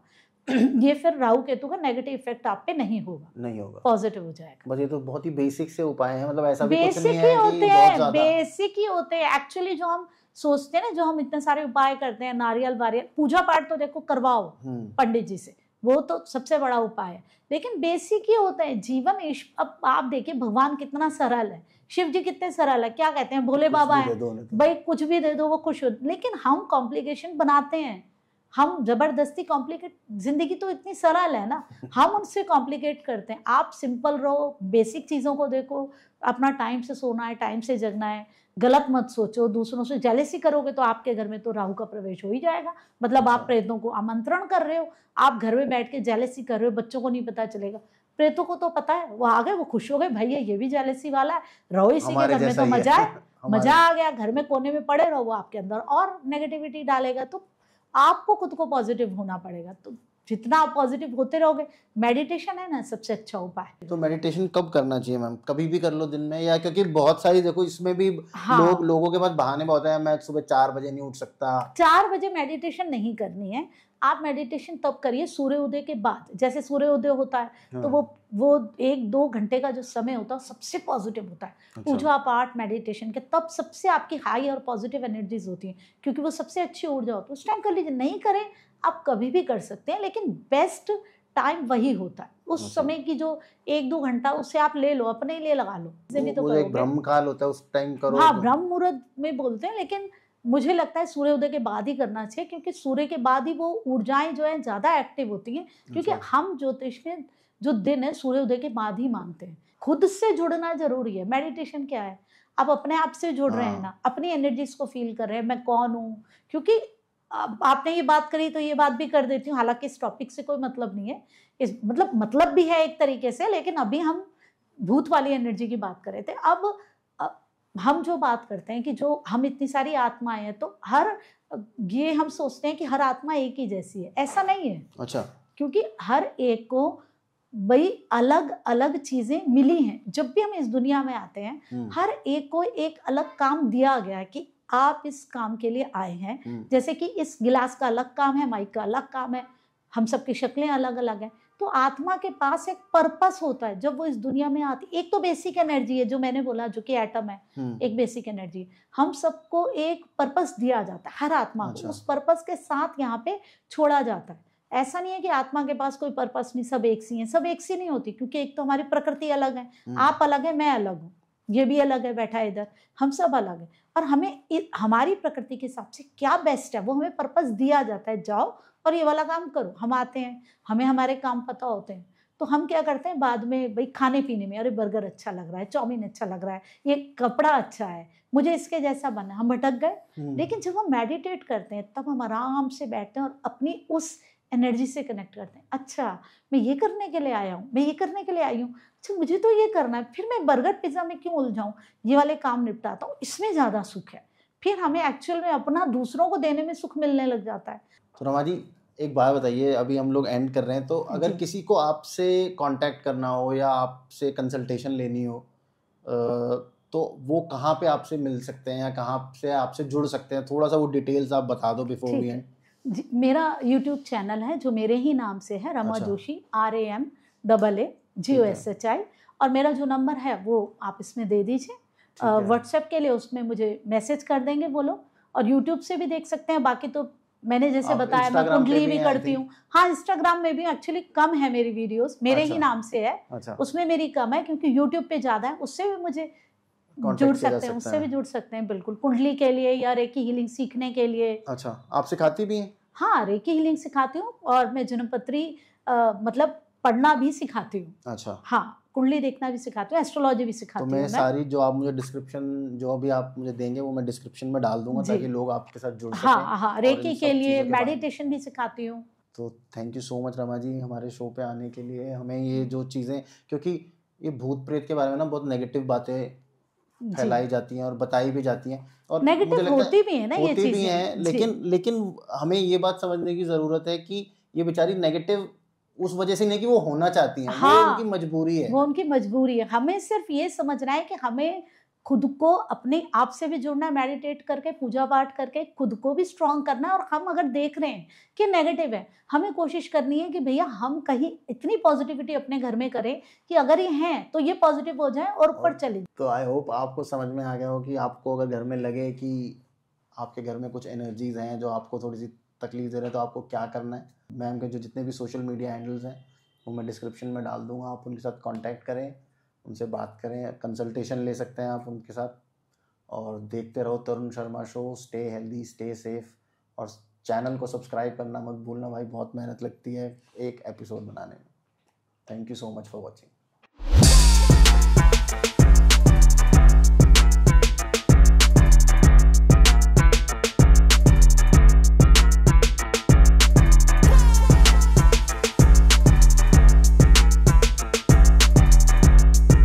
ये फिर राहु केतु का नेगेटिव इफेक्ट आप पे नहीं होगा नहीं होगा पॉजिटिव हो जाएगा बस ये तो बहुत ही बेसिक से उपाय है मतलब ऐसा भी कुछ नहीं है होते हैं बेसिक ही होते हैं एक्चुअली जो हम सोचते हैं ना जो हम इतने सारे उपाय करते हैं नारियल वारियल पूजा पाठ तो देखो करवाओ हम्म। पंडित जी से वो तो सबसे बड़ा उपाय है लेकिन बेसिक ये होता है जीवन अब आप देखिए भगवान कितना सरल है शिव जी कितने सरल है क्या कहते हैं भोले बाबा है तो। भाई कुछ भी दे दो वो खुश हो लेकिन हम कॉम्प्लिकेशन बनाते हैं हम जबरदस्ती कॉम्प्लिकेट जिंदगी तो इतनी सरल है ना हम उनसे कॉम्प्लिकेट करते हैं आप सिंपल रहो बेसिक चीज़ों को देखो अपना टाइम से सोना है टाइम से जगना है गलत मत सोचो दूसरों से जेलेसी करोगे तो आपके घर में तो राहु का प्रवेश हो ही जाएगा मतलब आप प्रेतों को आमंत्रण कर रहे हो आप घर में बैठ के जेलेसी कर रहे हो बच्चों को नहीं पता चलेगा प्रेतों को तो पता है वो आ गए वो खुश हो गए भैया ये भी जेलेसी वाला है रहो इसी के घर में तो मजा है मजा आ गया घर में कोने में पड़े रहो वो आपके अंदर और नेगेटिविटी डालेगा तो आपको खुद को पॉजिटिव होना पड़ेगा तो जितना आप पॉजिटिव होते रहोगे मेडिटेशन है ना सबसे अच्छा उपाय तो मेडिटेशन कब करना चाहिए मैम कभी भी कर लो दिन में या क्योंकि बहुत सारी देखो इसमें भी हाँ। लोग लोगों के पास बहाने बहुत है मैं सुबह चार बजे नहीं उठ सकता चार बजे मेडिटेशन नहीं करनी है आप मेडिटेशन तब करिए सूर्य उदय के बाद जैसे सूर्य उदय होता है तो हाँ। तो वो वो एक दो घंटे का जो समय होता है सबसे पॉजिटिव होता है अच्छा। ऊर्जा आप आर्ट मेडिटेशन के तब सबसे आपकी हाई और पॉजिटिव एनर्जीज होती हैं क्योंकि वो सबसे अच्छी ऊर्जा होती है उस टाइम कर लीजिए नहीं करें आप कभी भी कर सकते हैं लेकिन बेस्ट टाइम वही होता है उस अच्छा। समय की जो एक दो घंटा उससे आप ले लो अपने ही लिए लगा लो इसे भी तो वो एक ब्रह्म काल होता है उस टाइम करो हाँ तो। ब्रह्म मुहूर्त में बोलते हैं लेकिन मुझे लगता है सूर्योदय के बाद ही करना चाहिए क्योंकि सूर्य के बाद ही वो ऊर्जाएं जो है ज़्यादा एक्टिव होती हैं क्योंकि अच्छा। हम ज्योतिष में जो दिन है सूर्योदय के बाद ही मानते हैं खुद से जुड़ना जरूरी है मेडिटेशन क्या है आप अपने आप से जुड़ रहे हैं हाँ। ना अपनी एनर्जीज को फील कर रहे हैं मैं कौन हूँ क्योंकि आपने ये बात करी तो ये बात भी कर देती हूँ हालांकि इस टॉपिक से कोई मतलब नहीं है इस मतलब मतलब भी है एक तरीके से लेकिन अभी हम भूत वाली एनर्जी की बात कर रहे थे अब हम जो बात करते हैं कि जो हम इतनी सारी आत्माएं हैं तो हर ये हम सोचते हैं कि हर आत्मा एक ही जैसी है ऐसा नहीं है अच्छा क्योंकि हर एक को भाई अलग अलग चीजें मिली हैं जब भी हम इस दुनिया में आते हैं हम्म। हर एक को एक अलग काम दिया गया है कि आप इस काम के लिए आए हैं हम्म। जैसे कि इस गिलास का अलग काम है माइक का अलग काम है हम सब की शक्लें अलग अलग हैं तो आत्मा के पास एक पर्पस होता है जब वो इस दुनिया में आती एक तो बेसिक एनर्जी है जो मैंने बोला जो कि एटम है हम्म। एक बेसिक एनर्जी हम सबको एक पर्पस दिया जाता है हर आत्मा अच्छा। को उस पर्पस के साथ यहाँ पे छोड़ा जाता है ऐसा नहीं है कि आत्मा के पास कोई पर्पस नहीं सब एक सी है सब एक सी नहीं होती क्योंकि एक तो हमारी प्रकृति अलग है हम्म। आप अलग है मैं अलग हूँ ये भी अलग है बैठा इधर हम सब अलग है और हमें हमारी प्रकृति के हिसाब से क्या बेस्ट है वो हमें पर्पज़ दिया जाता है जाओ और ये वाला काम करो हम आते हैं हमें हमारे काम पता होते हैं तो हम क्या करते हैं बाद में भाई खाने पीने में अरे बर्गर अच्छा लग रहा है चाउमीन अच्छा लग रहा है ये कपड़ा अच्छा है मुझे इसके जैसा बनना हम भटक गए हम्म। लेकिन जब हम मेडिटेट करते हैं तब हम आराम से बैठते हैं और अपनी उस एनर्जी से कनेक्ट करते हैं अच्छा मैं ये करने के लिए आया हूँ मैं ये करने के लिए आई हूँ अच्छा मुझे तो ये करना है फिर मैं बर्गर पिज़्ज़ा में क्यों उलझाऊँ ये वाले काम निपटाता हूँ इसमें ज़्यादा सुख है फिर हमें एक्चुअल में अपना दूसरों को देने में सुख मिलने लग जाता है तो रमा जी एक बात बताइए अभी हम लोग एंड कर रहे हैं तो अगर किसी को आपसे कांटेक्ट करना हो या आपसे कंसल्टेशन लेनी हो तो वो कहाँ पे आपसे मिल सकते हैं या कहाँ से आपसे जुड़ सकते हैं थोड़ा सा वो डिटेल्स आप बता दो बिफोर वी एंड मेरा यूट्यूब चैनल है जो मेरे ही नाम से है रमा अच्छा। Joshi R A M double A G O S H I और मेरा जो नंबर है वो आप इसमें दे दीजिए व्हाट्सएप के लिए उसमें मुझे मैसेज कर देंगे वो लोग और यूट्यूब से भी देख सकते हैं बाकी तो मैंने जैसे बताया मैं कुंडली भी, भी करती हूँ हाँ इंस्टाग्राम में भी एक्चुअली कम है मेरी वीडियोस मेरे अच्छा, ही नाम से है अच्छा, उसमें मेरी कम है क्योंकि यूट्यूब पे ज्यादा है उससे भी मुझे जुड़ सकते हैं उससे भी जुड़ सकते हैं बिल्कुल कुंडली के लिए या रेकी हीलिंग सीखने के लिए अच्छा आप सिखाती भी हैं हाँ रेकी हीलिंग सिखाती हूँ और मैं जन्मपत्री मतलब पढ़ना भी सिखाती हूँ अच्छा हाँ कुंडली देखना भी सिखाती हूँ एस्ट्रोलॉजी भी सिखाती तो हूँ तो मैं मैं सारी जो आप मुझे डिस्क्रिप्शन जो भी आप मुझे देंगे वो मैं डिस्क्रिप्शन में डाल दूंगा ताकि लोग आपके साथ जुड़ हाँ, सकें हाँ हाँ रेकी के लिए मेडिटेशन भी सिखाती हूँ तो thank you so much Rama ji हमारे शो पे आने के लिए हमें ये जो चीज़ें क्योंकि ये भूत प्रेत के बारे में ना बहुत नेगेटिव बातें फैलाई जाती हैं और बताई भी जाती हैं और नेगेटिव होती भी है ना ये चीज़ें भी हैं लेकिन लेकिन हमें ये बात समझने की ज़रूरत है कि ये बेचारी नेगेटिव उस वजह से नहीं कि वो होना चाहती है हाँ, ये उनकी मजबूरी है वो उनकी मजबूरी है हमें सिर्फ ये समझना है कि हमें खुद को अपने आप से भी जुड़ना है मेडिटेट करके पूजा पाठ करके खुद को भी स्ट्रांग करना है और हम अगर देख रहे हैं कि नेगेटिव है हमें कोशिश करनी है कि भैया हम कहीं इतनी पॉजिटिविटी अपने घर में करें कि अगर ये हैं तो ये पॉजिटिव हो जाए और ऊपर चले तो आई होप आपको समझ में आ गया हो कि आपको अगर घर में लगे कि आपके घर में कुछ एनर्जीज हैं जो आपको थोड़ी सी तकलीफ दे रहे हैं तो आपको क्या करना है मैम के जो जितने भी सोशल मीडिया हैंडल्स हैं वो मैं डिस्क्रिप्शन में डाल दूंगा आप उनके साथ कॉन्टैक्ट करें उनसे बात करें कंसल्टेशन ले सकते हैं आप उनके साथ और देखते रहो Tarun Sharma show stay healthy stay safe और चैनल को सब्सक्राइब करना मत भूलना भाई बहुत मेहनत लगती है एक एपिसोड बनाने में thank you so much for watching